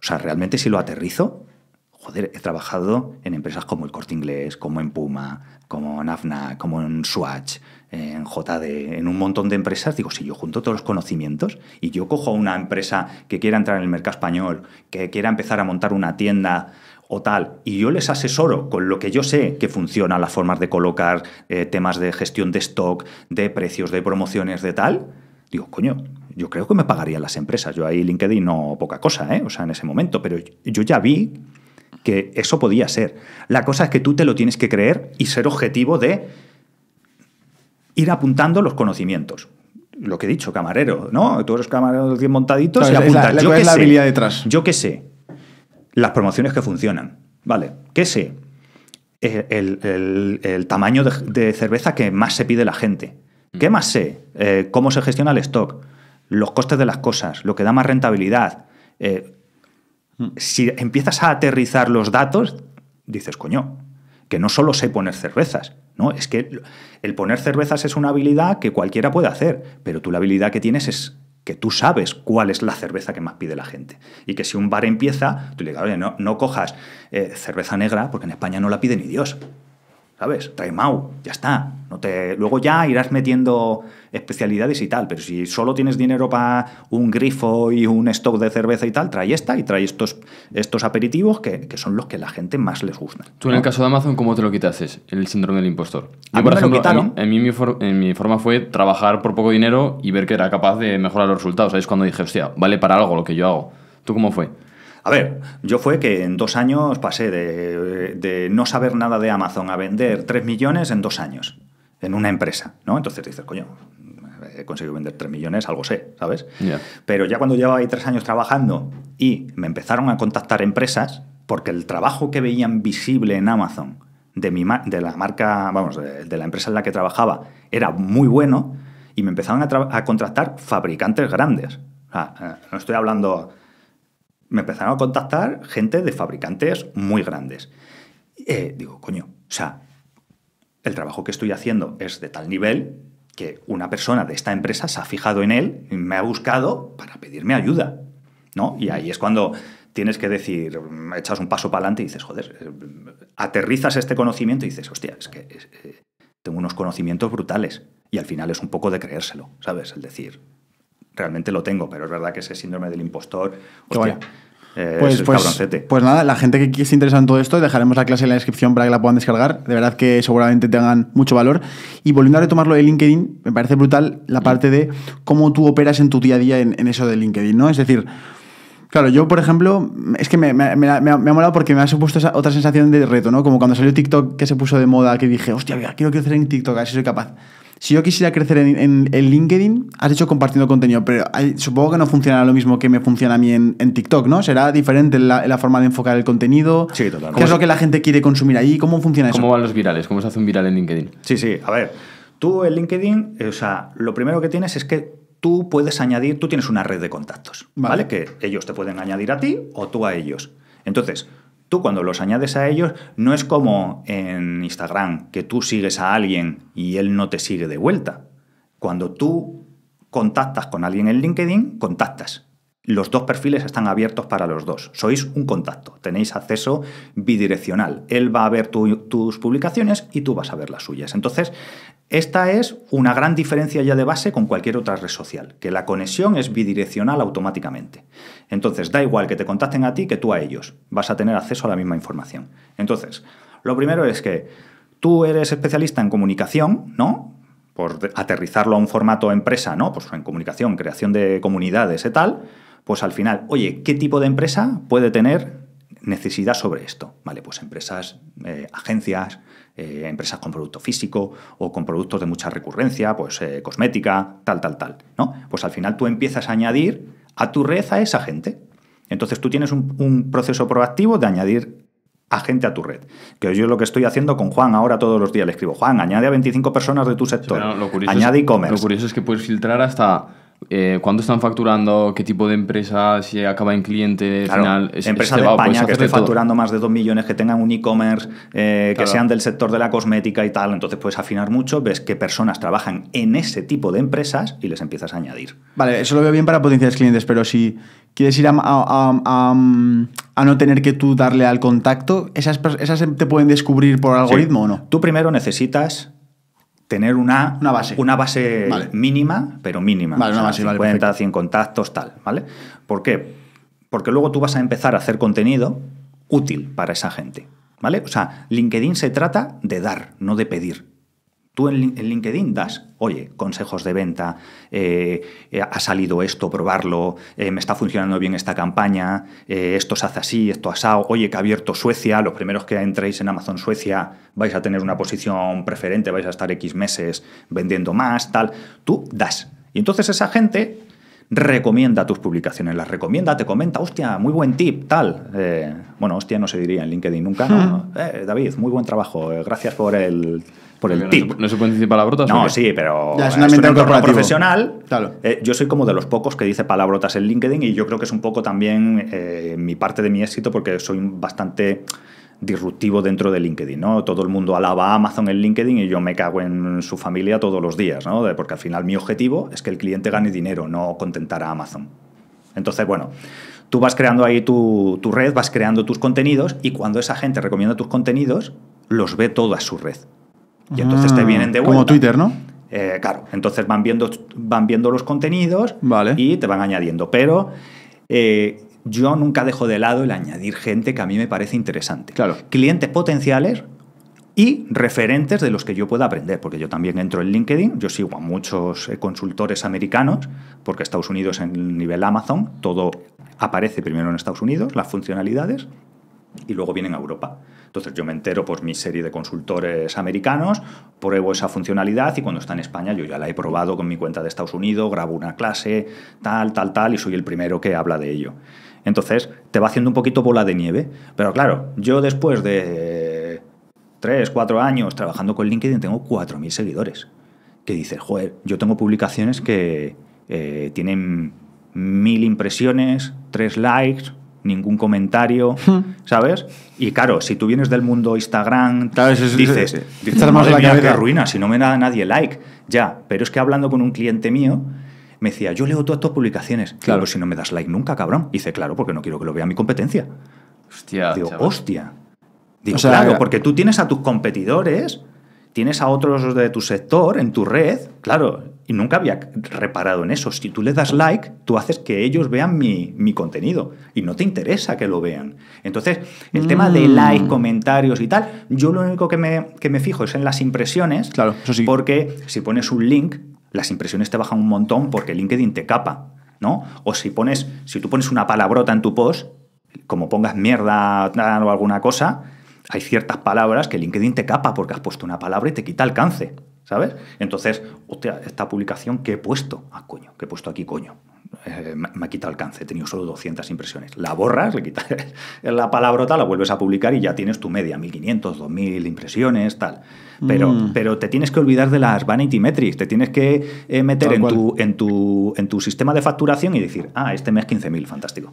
o sea, realmente si lo aterrizo, joder, he trabajado en empresas como el Corte Inglés, como en Puma, como en AFNA, como en Swatch, en JD, en un montón de empresas, digo, si yo junto todos los conocimientos y yo cojo a una empresa que quiera entrar en el mercado español, que quiera empezar a montar una tienda o tal, y yo les asesoro con lo que yo sé que funciona, las formas de colocar eh, temas de gestión de stock, de precios, de promociones, de tal, digo, coño, yo creo que me pagarían las empresas. Yo ahí LinkedIn no poca cosa, ¿eh? o sea, en ese momento, pero yo ya vi que eso podía ser. La cosa es que tú te lo tienes que creer y ser objetivo de ir apuntando los conocimientos lo que he dicho, camarero, ¿no? Tú eres camarero bien montaditos, y apuntas. La, yo sé. detrás. Yo qué sé. Las promociones que funcionan. Vale, qué sé. El, tamaño de, cerveza que más se pide la gente. Mm. ¿Qué más sé? Eh, ¿Cómo se gestiona el stock? Los costes de las cosas, lo que da más rentabilidad. Eh, mm. si empiezas a aterrizar los datos, dices, coño, que no solo sé poner cervezas, ¿no? Es que el poner cervezas es una habilidad que cualquiera puede hacer, pero tú la habilidad que tienes es que tú sabes cuál es la cerveza que más pide la gente. Y que si un bar empieza, tú le digas, oye, no, cojas eh, cerveza negra, porque en España no la pide ni Dios. ¿sabes? trae mau, ya está. No te... Luego ya irás metiendo especialidades y tal, pero si solo tienes dinero para un grifo y un stock de cerveza y tal, trae esta y trae estos, estos aperitivos que, son los que a la gente más les gusta. Tú en el caso de Amazon, ¿cómo te lo quitases? El síndrome del impostor. a lo En, mí, mi forma fue trabajar por poco dinero y ver que era capaz de mejorar los resultados. Es Cuando dije, hostia, vale para algo lo que yo hago. ¿Tú cómo fue? A ver, yo fue que en dos años pasé de, no saber nada de Amazon a vender 3 millones en dos años en una empresa, ¿no? Entonces dices, coño, he conseguido vender 3 millones, algo sé, ¿sabes? Pero ya cuando llevaba ahí tres años trabajando y me empezaron a contactar empresas, porque el trabajo que veían visible en Amazon de, mi de la marca, vamos, de, la empresa en la que trabajaba, era muy bueno y me empezaron a, a contratar fabricantes grandes. O sea, eh, no estoy hablando me empezaron a contactar gente de fabricantes muy grandes. Eh, digo, coño, o sea, el trabajo que estoy haciendo es de tal nivel que una persona de esta empresa se ha fijado en él y me ha buscado para pedirme ayuda. ¿no? Y ahí es cuando tienes que decir, echas un paso para adelante y dices, joder, eh, aterrizas este conocimiento y dices, hostia, es que eh, tengo unos conocimientos brutales. Y al final es un poco de creérselo, ¿sabes? El decir, realmente lo tengo, pero es verdad que ese síndrome del impostor. Hostia, eh, pues, pues, pues, nada, la gente que esté interesada en todo esto, dejaremos la clase en la descripción para que la puedan descargar. De verdad que seguramente tengan mucho valor. Y volviendo a retomarlo de LinkedIn, me parece brutal la parte de cómo tú operas en tu día a día en, eso de LinkedIn, ¿no? Es decir, Claro, yo, por ejemplo, es que me, ha, molado porque me ha supuesto otra sensación de reto, ¿no? Como cuando salió TikTok que se puso de moda, que dije, hostia, mira, quiero hacer en TikTok, a ver si soy capaz si yo quisiera crecer en, LinkedIn, has hecho compartiendo contenido, pero supongo que no funcionará lo mismo que me funciona a mí en, TikTok, ¿no? ¿Será diferente la, forma de enfocar el contenido? Sí, totalmente. ¿Qué es lo que la gente quiere consumir ahí? ¿Cómo funciona eso? ¿Cómo van los virales? ¿Cómo se hace un viral en LinkedIn? Sí, sí. A ver, tú en LinkedIn, eh, o sea, lo primero que tienes es que tú puedes añadir, tú tienes una red de contactos, ¿vale? Que ellos te pueden añadir a ti o tú a ellos. Entonces, Tú cuando los añades a ellos, no es como en Instagram, que tú sigues a alguien y él no te sigue de vuelta. Cuando tú contactas con alguien en LinkedIn, contactas los dos perfiles están abiertos para los dos. Sois un contacto, tenéis acceso bidireccional. Él va a ver tus publicaciones y tú vas a ver las suyas. Entonces, esta es una gran diferencia ya de base con cualquier otra red social, que la conexión es bidireccional automáticamente. Entonces, da igual que te contacten a ti que tú a ellos. Vas a tener acceso a la misma información. Entonces, lo primero es que tú eres especialista en comunicación, ¿no? Por aterrizarlo a un formato empresa, ¿no? Pues en comunicación, creación de comunidades y tal pues al final, oye, ¿qué tipo de empresa puede tener necesidad sobre esto? Vale, pues empresas, eh, agencias, eh, empresas con producto físico o con productos de mucha recurrencia, pues eh, cosmética, tal, tal, tal. ¿no? Pues al final tú empiezas a añadir a tu red a esa gente. Entonces tú tienes un, proceso proactivo de añadir a gente a tu red. Que yo lo que estoy haciendo con Juan ahora todos los días le escribo, Juan, añade a 25 personas de tu sector, añade e-commerce. Lo curioso es que puedes filtrar hasta eh, cuándo están facturando, qué tipo de empresa, si acaba en cliente final. Es, este empresa de España que esté facturando más de 2 millones, que tengan un e-commerce, eh, que sean del sector de la cosmética y tal. Entonces puedes afinar mucho, ves qué personas trabajan en ese tipo de empresas y les empiezas a añadir. Vale, eso lo veo bien para potenciales clientes, pero si quieres ir a, no tener que tú darle al contacto, ¿esas, te pueden descubrir por algoritmo o no? Tú primero necesitas tener una, base, una base mínima, pero mínima. Vale, o una 50, 100 contactos, tal, ¿vale? ¿Por qué? Porque luego tú vas a empezar a hacer contenido útil para esa gente, ¿vale? O sea, LinkedIn se trata de dar, no de pedir. Tú en, LinkedIn das, oye, consejos de venta, eh, eh, ha salido esto, probarlo, eh, me está funcionando bien esta campaña, esto se hace así, esto asado, oye, que ha abierto Suecia, los primeros que entréis en Amazon Suecia vais a tener una posición preferente, vais a estar X meses vendiendo más, tal. Tú das. Y entonces esa gente recomienda tus publicaciones, las recomienda, te comenta, hostia, muy buen tip, tal. Eh, bueno, hostia no se diría en LinkedIn nunca. No. Eh, David, muy buen trabajo, eh, gracias por el, por el tip. No se, pueden decir palabrotas. No, sí, pero es, un profesional. Eh, yo soy como de los pocos que dice palabrotas en LinkedIn y yo creo que es un poco también mi parte de mi éxito porque soy bastante disruptivo dentro de LinkedIn, ¿no? Todo el mundo alaba a Amazon en LinkedIn y yo me cago en su familia todos los días, ¿no? Porque al final mi objetivo es que el cliente gane dinero, no contentar a Amazon. Entonces, bueno, tú vas creando ahí tu, tu red, vas creando tus contenidos y cuando esa gente recomienda tus contenidos, los ve toda su red. Y entonces te ah, vienen de vuelta. Como Twitter, ¿no? Eh, claro, entonces van viendo, van viendo los contenidos vale. y te van añadiendo. Pero eh, yo nunca dejo de lado el añadir gente que a mí me parece interesante. Claro. Clientes potenciales y referentes de los que yo pueda aprender, porque yo también entro en LinkedIn, yo sigo a muchos eh, consultores americanos, porque Estados Unidos en el nivel Amazon, todo aparece primero en Estados Unidos, las funcionalidades, y luego vienen a Europa. Entonces yo me entero por mi serie de consultores americanos, pruebo esa funcionalidad y cuando está en España yo ya la he probado con mi cuenta de Estados Unidos, grabo una clase, tal, tal, tal, y soy el primero que habla de ello. Entonces te va haciendo un poquito bola de nieve. Pero claro, yo después de 3, 4 años trabajando con LinkedIn tengo 4.000 seguidores. Que dices, joder, yo tengo publicaciones que eh, tienen mil impresiones, tres likes, ningún comentario, hmm. ¿sabes? Y claro, si tú vienes del mundo Instagram, dices, sí, dices, dices la ruina, si no me da nadie like. Ya, pero es que hablando con un cliente mío, me decía, yo leo todas tus publicaciones. Claro, si no me das like nunca, cabrón. Y dice, claro, porque no quiero que lo vea mi competencia. Hostia. Digo, hostia. Digo, claro, porque tú tienes a tus competidores, tienes a otros de tu sector, en tu red, claro, y nunca había reparado en eso. Si tú le das like, tú haces que ellos vean mi, contenido y no te interesa que lo vean. Entonces, el tema de mm. like, comentarios y tal, yo lo único que me, fijo es en las impresiones, claro, porque si pones un link, las impresiones te bajan un montón porque LinkedIn te capa, ¿no? O si pones, si tú pones una palabrota en tu post, como pongas mierda o alguna cosa, hay ciertas palabras que LinkedIn te capa porque has puesto una palabra y te quita alcance, ¿sabes? Entonces, esta publicación que he puesto, ah, coño, que he puesto aquí, coño, eh, me ha quitado alcance, he tenido solo 200 impresiones. La borras, le quitas la palabrota, la vuelves a publicar y ya tienes tu media, 1500, 2000 impresiones, tal. Pero, mm. pero te tienes que olvidar de las vanity metrics, te tienes que eh, meter en tu, en, tu, en tu sistema de facturación y decir, ah, este mes 15.000, fantástico.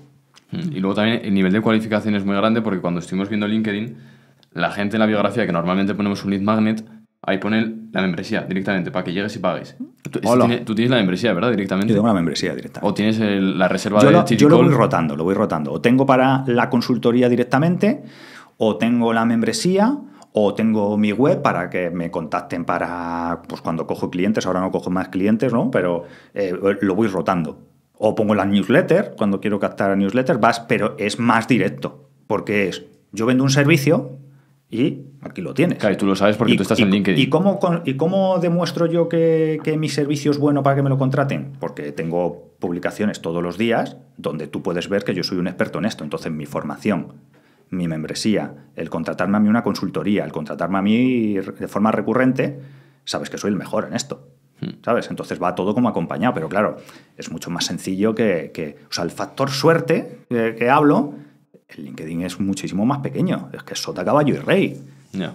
Mm. Y luego también el nivel de cualificación es muy grande porque cuando estuvimos viendo LinkedIn, la gente en la biografía que normalmente ponemos un lead magnet, Ahí pone la membresía directamente, para que llegues y pagues. Tú, tienes la membresía, ¿verdad? Directamente. Yo tengo la membresía directa. O tienes la reserva de Yo lo voy rotando, lo voy rotando. O tengo para la consultoría directamente, o tengo la membresía, o tengo mi web para que me contacten para pues cuando cojo clientes, ahora no cojo más clientes, ¿no? Pero eh, lo voy rotando. O pongo la newsletter, cuando quiero captar a newsletter, vas, pero es más directo, porque es, yo vendo un servicio, y aquí lo tienes. Claro, y tú lo sabes porque tú estás en LinkedIn. ¿Y cómo, y cómo demuestro yo que, que, mi servicio es bueno para que me lo contraten? Porque tengo publicaciones todos los días donde tú puedes ver que yo soy un experto en esto. Entonces, mi formación, mi membresía, el contratarme a mí una consultoría, el contratarme a mí de forma recurrente, sabes que soy el mejor en esto. Hmm. ¿Sabes? Entonces va todo como acompañado, pero claro, es mucho más sencillo que, o sea, el factor suerte eh, que hablo, el LinkedIn es muchísimo más pequeño. Es que es sota, caballo y rey.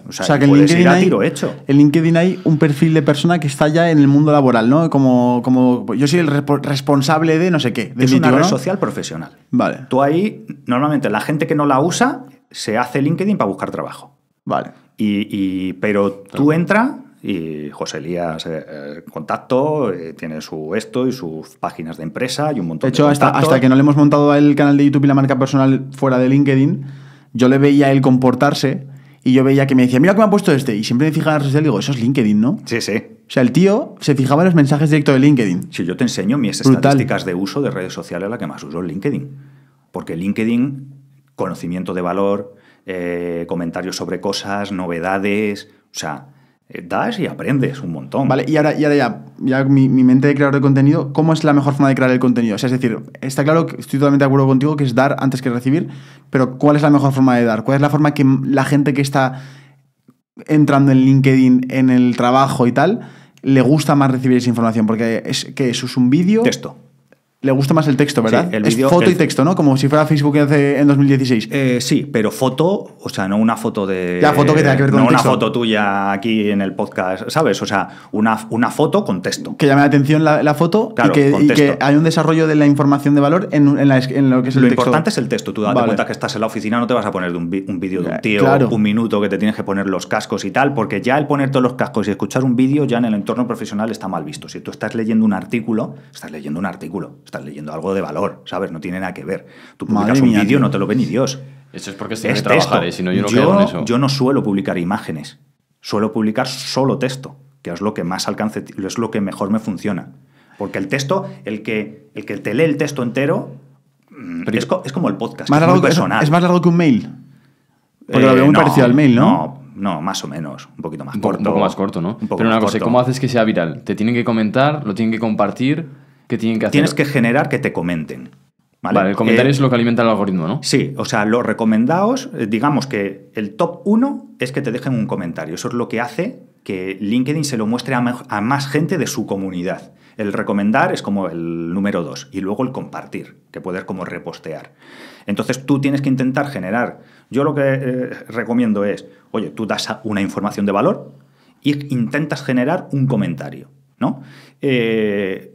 O, sea, que LinkedIn, hay, tiro hecho. en LinkedIn hay un perfil de persona que está ya en el mundo laboral, ¿no? Como, como yo soy el responsable de no sé qué. De es una red social profesional. Vale. Tú ahí, normalmente, la gente que no la usa se hace LinkedIn para buscar trabajo. Vale. Y, pero tú entras y José Elías, eh, eh, contacto, eh, tiene su esto y sus páginas de empresa y un montón de hecho, de hasta, hasta que no le hemos montado el canal de YouTube y la marca personal fuera de LinkedIn, yo le veía él comportarse y yo veía que me decía, mira que me ha puesto este. Y siempre me fijaba en las digo, eso es LinkedIn, ¿no? Sí, sí. O sea, el tío se fijaba en los mensajes directos de LinkedIn. Si yo te enseño mis estadísticas de uso de redes sociales, la que más uso es LinkedIn. Porque LinkedIn, conocimiento de valor, comentarios sobre cosas, novedades, o sea, eh, das y aprendes un montón. Vale, y ahora, ya, ya mi, mente de creador de contenido, ¿cómo es la mejor forma de crear el contenido? O sea, es decir, está claro que estoy totalmente de acuerdo contigo que es dar antes que recibir, pero ¿cuál es la mejor forma de dar? ¿Cuál es la forma que la gente que está entrando en LinkedIn, en el trabajo y tal, le gusta más recibir esa información? Porque es que eso es un vídeo. Texto le gusta más el texto, ¿verdad? el video, es foto y texto, ¿no? Como si fuera Facebook en 2016. Eh, sí, pero foto, o sea, no una foto de. La foto que tenga que ver con No una foto tuya aquí en el podcast, ¿sabes? O sea, una, una foto con texto. Que llame la atención la, foto y, que, hay un desarrollo de la información de valor en, lo que es el lo texto. Lo importante es el texto. Tú date cuenta que estás en la oficina, no te vas a poner un, vídeo de un eh, tío, un minuto que te tienes que poner los cascos y tal, porque ya el poner todos los cascos y escuchar un vídeo ya en el entorno profesional está mal visto. Si tú estás leyendo un artículo, estás leyendo un artículo. Estás leyendo algo de valor, ¿sabes? No tiene nada que ver. Tú publicas un vídeo, no te lo ve ni Dios. Eso es porque es yo no suelo publicar imágenes, suelo publicar solo texto, que es lo que más alcance, es lo que mejor me funciona. Porque el texto, el que, el que te lee el texto entero, mm, es, como el podcast, más es personal. es más largo que un mail. Porque lo eh, veo muy parecido al mail, ¿no? No, más o menos, un poquito más corto. Un poco más corto, ¿no? Pero una cosa, ¿cómo haces que sea viral? Te tienen que comentar, lo tienen que compartir tienen que hacer. Tienes que generar que te comenten. Vale, el comentario eh, es lo que alimenta el algoritmo, ¿no? Sí, o sea, los recomendados, eh, digamos que el top uno es que te dejen un comentario. Eso es lo que hace que LinkedIn se lo muestre a, más gente de su comunidad. El recomendar es como el número dos y luego el compartir, que puedes como repostear. Entonces tú tienes que intentar generar. Yo lo que eh, recomiendo es, oye, tú das una información de valor e intentas generar un comentario, ¿no? Eh,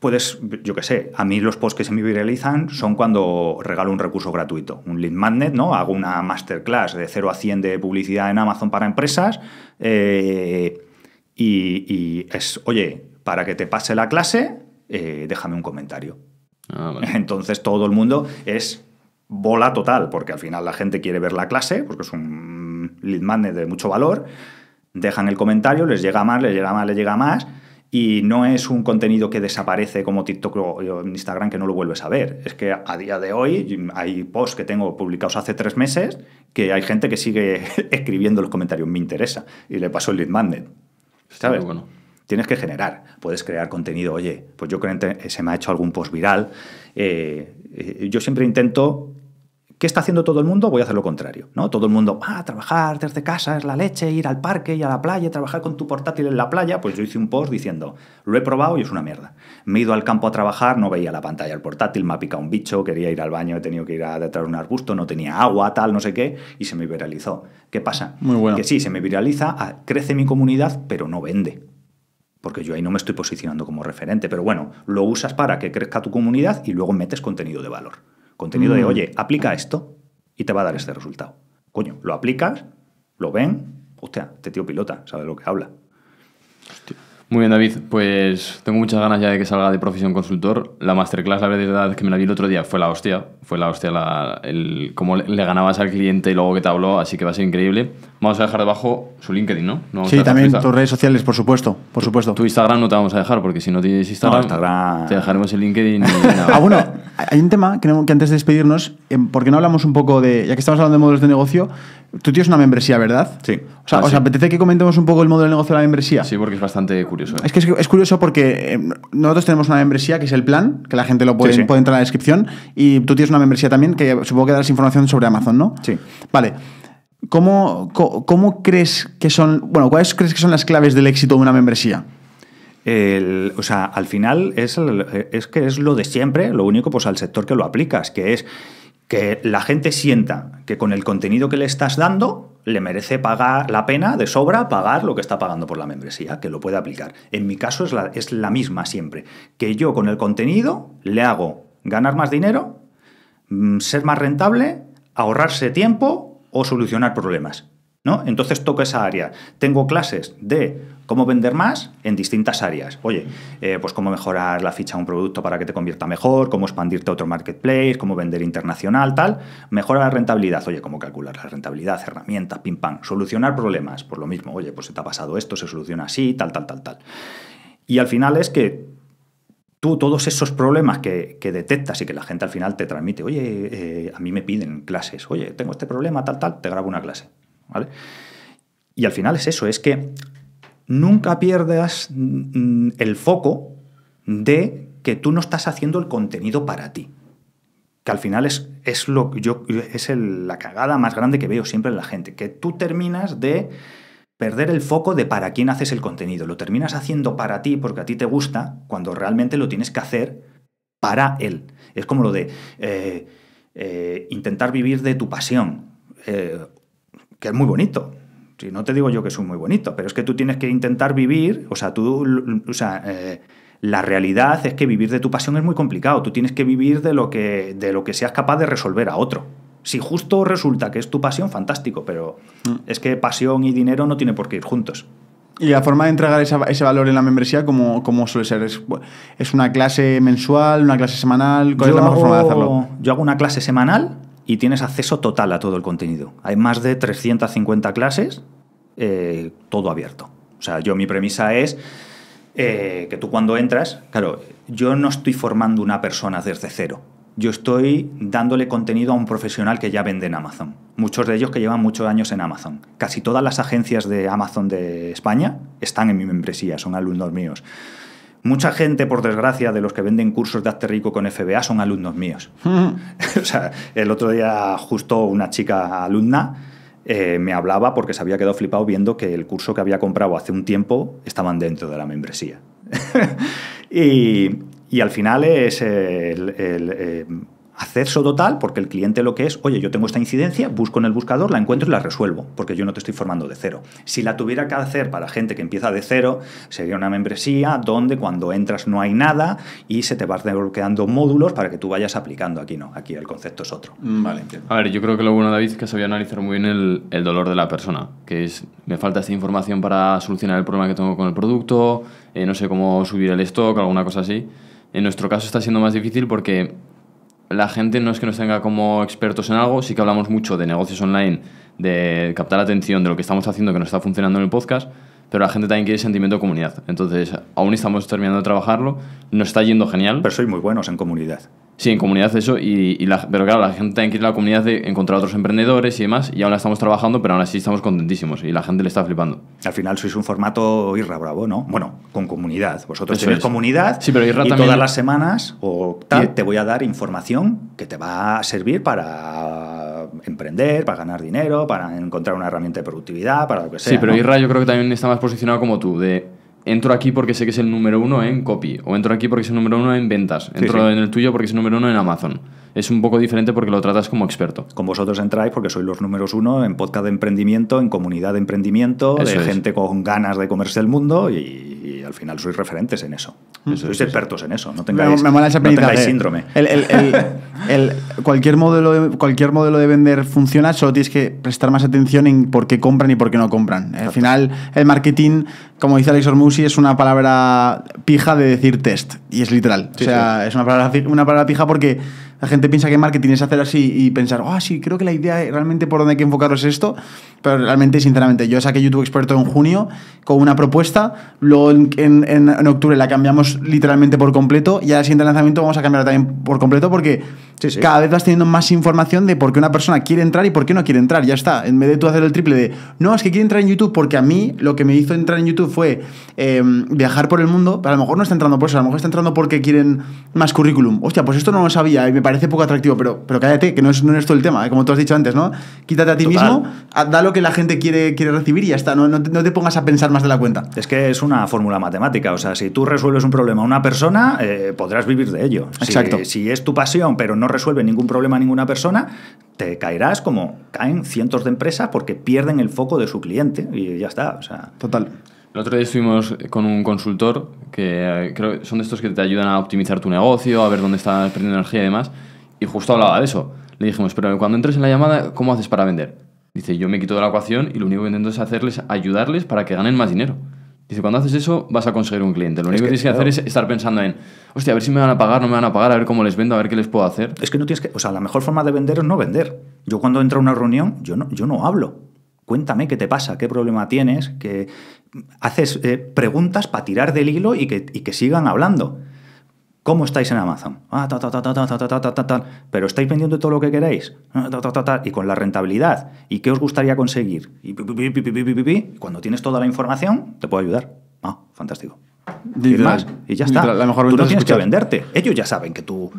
puedes, yo qué sé, a mí los posts que se me viralizan son cuando regalo un recurso gratuito, un lead magnet, ¿no? Hago una masterclass de 0 a 100 de publicidad en Amazon para empresas eh, y, es, oye, para que te pase la clase, eh, déjame un comentario. Ah, Entonces todo el mundo es bola total, porque al final la gente quiere ver la clase, porque es un lead magnet de mucho valor, dejan el comentario, les llega más, les llega más, les llega más y no es un contenido que desaparece como TikTok o Instagram que no lo vuelves a ver. Es que a día de hoy hay posts que tengo publicados hace tres meses que hay gente que sigue escribiendo los comentarios, me interesa, y le pasó el lead magnet. ¿Sabes? Bueno. Tienes que generar, puedes crear contenido. Oye, pues yo creo que se me ha hecho algún post viral. Eh, eh, yo siempre intento ¿Qué está haciendo todo el mundo? Voy a hacer lo contrario. ¿no? Todo el mundo, ah, trabajar desde casa es la leche, ir al parque y a la playa, trabajar con tu portátil en la playa. Pues yo hice un post diciendo, lo he probado y es una mierda. Me he ido al campo a trabajar, no veía la pantalla del portátil, me ha picado un bicho, quería ir al baño, he tenido que ir a detrás de un arbusto, no tenía agua, tal, no sé qué, y se me viralizó. ¿Qué pasa? Muy bueno. Que sí, se me viraliza, ah, crece mi comunidad, pero no vende porque yo ahí no me estoy posicionando como referente, pero bueno, lo usas para que crezca tu comunidad y luego metes contenido de valor. Contenido de, mm. oye, aplica esto y te va a dar este resultado. Coño, lo aplicas, lo ven, hostia, este tío pilota, sabe lo que habla. Muy bien, David. Pues tengo muchas ganas ya de que salga de profesión consultor. La masterclass, la verdad es que me la vi el otro día, fue la hostia. Fue la hostia el, cómo le ganabas al cliente y luego que te habló, así que va a ser increíble. Vamos a dejar debajo su LinkedIn, ¿no? sí, también tus redes sociales, por supuesto, por supuesto. Tu Instagram no te vamos a dejar, porque si no tienes Instagram, te dejaremos el LinkedIn. ah, bueno, hay un tema que, antes de despedirnos, eh, porque no hablamos un poco de, ya que estamos hablando de modelos de negocio, tú tienes una membresía, ¿verdad? Sí. O sea, ah, ¿os apetece que comentemos un poco el modelo de negocio de la membresía? Sí, porque es bastante curioso. ¿eh? Es que es, curioso porque eh, nosotros tenemos una membresía que es el plan, que la gente lo puede, puede entrar en la descripción, y tú tienes una membresía también que supongo que darás información sobre Amazon, ¿no? Sí. Vale. ¿Cómo, cómo, crees que son, bueno, cuáles crees que son las claves del éxito de una membresía? El, o sea, al final es, que es lo de siempre, lo único pues al sector que lo aplicas, que es que la gente sienta que con el contenido que le estás dando le merece pagar la pena de sobra pagar lo que está pagando por la membresía, que lo puede aplicar. En mi caso es es la misma siempre, que yo con el contenido le hago ganar más dinero, mm, ser más rentable, ahorrarse tiempo o solucionar problemas. ¿No? Entonces toco esa área. Tengo clases de cómo vender más en distintas áreas. Oye, eh, pues cómo mejorar la ficha de un producto para que te convierta mejor, cómo expandirte a otro marketplace, cómo vender internacional, tal. Mejora la rentabilidad. Oye, cómo calcular la rentabilidad, herramientas, pim pam. Solucionar problemas, por lo mismo. Oye, pues se te ha pasado esto, se soluciona así, tal, tal, tal, tal. Y al final es que tú todos esos problemas que, detectas y que la gente al final te transmite, oye, eh, a mí me piden clases, oye, tengo este problema, tal, tal, te grabo una clase. ¿Vale? Y al final es eso, es que nunca pierdas mm, el foco de que tú no estás haciendo el contenido para ti. Que al final es, es lo, yo, es la cagada más grande que veo siempre en la gente, que tú terminas de perder el foco de para quién haces el contenido. Lo terminas haciendo para ti porque a ti te gusta, cuando realmente lo tienes que hacer para él. Es como lo de eh, eh, intentar vivir de tu pasión, eh, que es muy bonito. Si no te digo yo que es muy bonito, pero es que tú tienes que intentar vivir, o sea, tú, la realidad es que vivir de tu pasión es muy complicado. Tú tienes que vivir de lo que, de lo que seas capaz de resolver a otro. Si justo resulta que es tu pasión, fantástico, pero mm. es que pasión y dinero no tiene por qué ir juntos. Y la forma de entregar ese valor en la membresía, ¿cómo, suele ser? ¿Es, una clase mensual, una clase semanal? ¿Cuál yo es la mejor forma de hacerlo? Yo hago una clase semanal y tienes acceso total a todo el contenido. Hay más de 350 clases, eh, todo abierto. O sea, yo mi premisa es eh, que tú cuando entras, claro, yo no estoy formando una persona desde cero yo estoy dándole contenido a un profesional que ya vende en Amazon. Muchos de ellos que llevan muchos años en Amazon. Casi todas las agencias de Amazon de España están en mi membresía, son alumnos míos. Mucha gente, por desgracia, de los que venden cursos de Acte Rico con FBA son alumnos míos. Mm. el otro día justo una chica alumna eh, me hablaba porque se había quedado flipado viendo que el curso que había comprado hace un tiempo estaban dentro de la membresía. y, y al final es el, eh, acceso total, porque el cliente lo que es, oye, yo tengo esta incidencia, busco en el buscador, la encuentro y la resuelvo, porque yo no te estoy formando de cero. Si la tuviera que hacer para gente que empieza de cero, sería una membresía donde cuando entras no hay nada y se te van desbloqueando módulos para que tú vayas aplicando. Aquí no, aquí el concepto es otro. Mm, vale, entiendo. A ver, yo creo que lo bueno, David, es que sabía analizar muy bien el, dolor de la persona, que es, me falta esta información para solucionar el problema que tengo con el producto, eh, no sé cómo subir el stock, alguna cosa así. En nuestro caso está siendo más difícil porque la gente no es que nos tenga como expertos en algo, sí que hablamos mucho de negocios online, de captar la atención, de lo que estamos haciendo que nos está funcionando en el podcast, pero la gente también quiere sentimiento de comunidad. Entonces, aún estamos terminando de trabajarlo, no está yendo genial. Pero sois muy buenos en comunidad. Sí, en comunidad eso, y, la, pero claro, la gente también quiere la comunidad de encontrar otros emprendedores y demás, y aún la estamos trabajando, pero aún así estamos contentísimos y la gente le está flipando. Al final sois un formato Irra Bravo, ¿no? Bueno, con comunidad. Vosotros tenéis comunidad sí, pero Irra y todas las semanas o tal, te voy a dar información que te va a servir para emprender, para ganar dinero, para encontrar una herramienta de productividad, para lo que sea. Sí, pero Irra yo creo que también está más posicionado como tú, de entro aquí porque sé que es el número uno en copy, o entro aquí porque es el número uno en ventas, entro en el tuyo porque es el número uno en Amazon es un poco diferente porque lo tratas como experto. Con vosotros entráis porque sois los números uno en podcast de emprendimiento, en comunidad de emprendimiento, de gente con ganas de comerse el mundo y, al final sois referentes en eso. sois expertos en eso, no tengáis, me, no síndrome. El, cualquier, modelo de, cualquier modelo de vender funciona, solo tienes que prestar más atención en por qué compran y por qué no compran. Al final, el marketing, como dice Alex Ormusi, es una palabra pija de decir test, y es literal. o sea, es una una palabra pija porque la gente piensa que marketing es hacer así y pensar, ah, sí, creo que la idea realmente por donde hay que enfocaros es esto. Pero realmente, sinceramente, yo saqué YouTube Experto en junio con una propuesta, luego en, octubre la cambiamos literalmente por completo y al siguiente lanzamiento vamos a cambiarla también por completo porque eh, cada vez vas teniendo más información de por qué una persona quiere entrar y por qué no quiere entrar. Ya está. En vez de tú hacer el triple de, no, es que quiere entrar en YouTube porque a mí lo que me hizo entrar en YouTube fue em, viajar por el mundo. Pero a lo mejor no está entrando por eso, a lo mejor está entrando porque quieren más currículum. Hostia, pues esto no lo sabía y eh, me parece poco atractivo, pero, pero cállate, que no es, no todo el tema, eh, como tú has dicho antes, ¿no? Quítate a ti mismo, da lo que la gente quiere, quiere recibir y ya está. No, no, te pongas a pensar más de la cuenta. Es que es una fórmula matemática. O sea, si tú resuelves un problema a una persona, podrás vivir de ello. Exacto. Si, si es tu pasión, pero no resuelve ningún problema a ninguna persona, te caerás como caen cientos de empresas porque pierden el foco de su cliente y ya está. O sea. Total. El otro día estuvimos con un consultor que eh, creo que son de estos que te ayudan a optimizar tu negocio, a ver dónde estás perdiendo energía y demás. Y justo hablaba de eso. Le dijimos, pero cuando entres en la llamada, ¿cómo haces para vender? Dice, yo me quito de la ecuación y lo único que intento es hacerles ayudarles para que ganen más dinero. Dice, cuando haces eso vas a conseguir un cliente. Lo único que, tienes que hacer es estar pensando en, hostia, a ver si me van a pagar, no me van a pagar, a ver cómo les vendo, a ver qué les puedo hacer. Es que no tienes que, o sea, la mejor forma de vender es no vender. Yo cuando entro a una reunión, yo no, yo no hablo. Cuéntame qué te pasa, qué problema tienes, que haces eh, preguntas para tirar del hilo y que, y que sigan hablando. ¿Cómo estáis en Amazon? Pero estáis vendiendo todo lo que queréis. y con la rentabilidad. ¿Y qué os gustaría conseguir? Y cuando tienes toda la información, te puedo ayudar. Ah, fantástico. Y ya está. la mejor tú no tienes que venderte. Ellos ya saben que tú...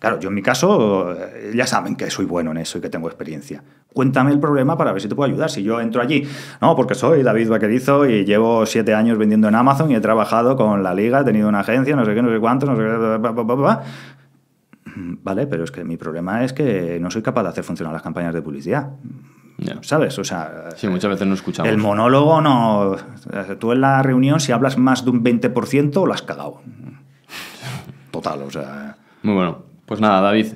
Claro, yo en mi caso eh, ya saben que soy bueno en eso y que tengo experiencia. Cuéntame el problema para ver si te puedo ayudar. Si yo entro allí, no, porque soy David Vaquerizo y llevo siete años vendiendo en Amazon y he trabajado con la liga, he tenido una agencia, no sé qué, no sé cuánto, no sé qué. Mm, vale, pero es que mi problema es que no soy capaz de hacer funcionar las campañas de publicidad. ¿Sabes? O sea. Sí, muchas veces no escuchamos. El monólogo no. Tú en la reunión, si hablas más de un 20%, lo has cagado. Total, o sea. Muy bueno. Pues nada, David,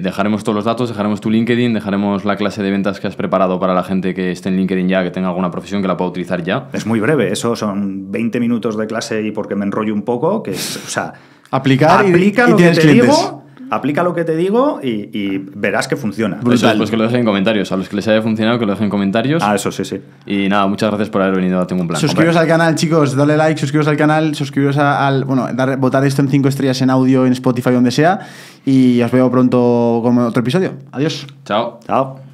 dejaremos todos los datos, dejaremos tu LinkedIn, dejaremos la clase de ventas que has preparado para la gente que esté en LinkedIn ya, que tenga alguna profesión que la pueda utilizar ya. Es muy breve, eso son 20 minutos de clase y porque me enrollo un poco, que es, o sea, aplicar y, tienes clientes aplica lo que te digo y, verás que funciona. Eso, pues que lo dejen en comentarios. A los que les haya funcionado, que lo dejen en comentarios. Ah, eso sí, sí. Y nada, muchas gracias por haber venido a Tengo un Plan. Suscribiros al canal, chicos, dale like, suscribiros al canal, suscribiros al. Bueno, dar, votar esto en 5 estrellas en audio, en Spotify, donde sea. Y os veo pronto con otro episodio. Adiós. Chao. Chao.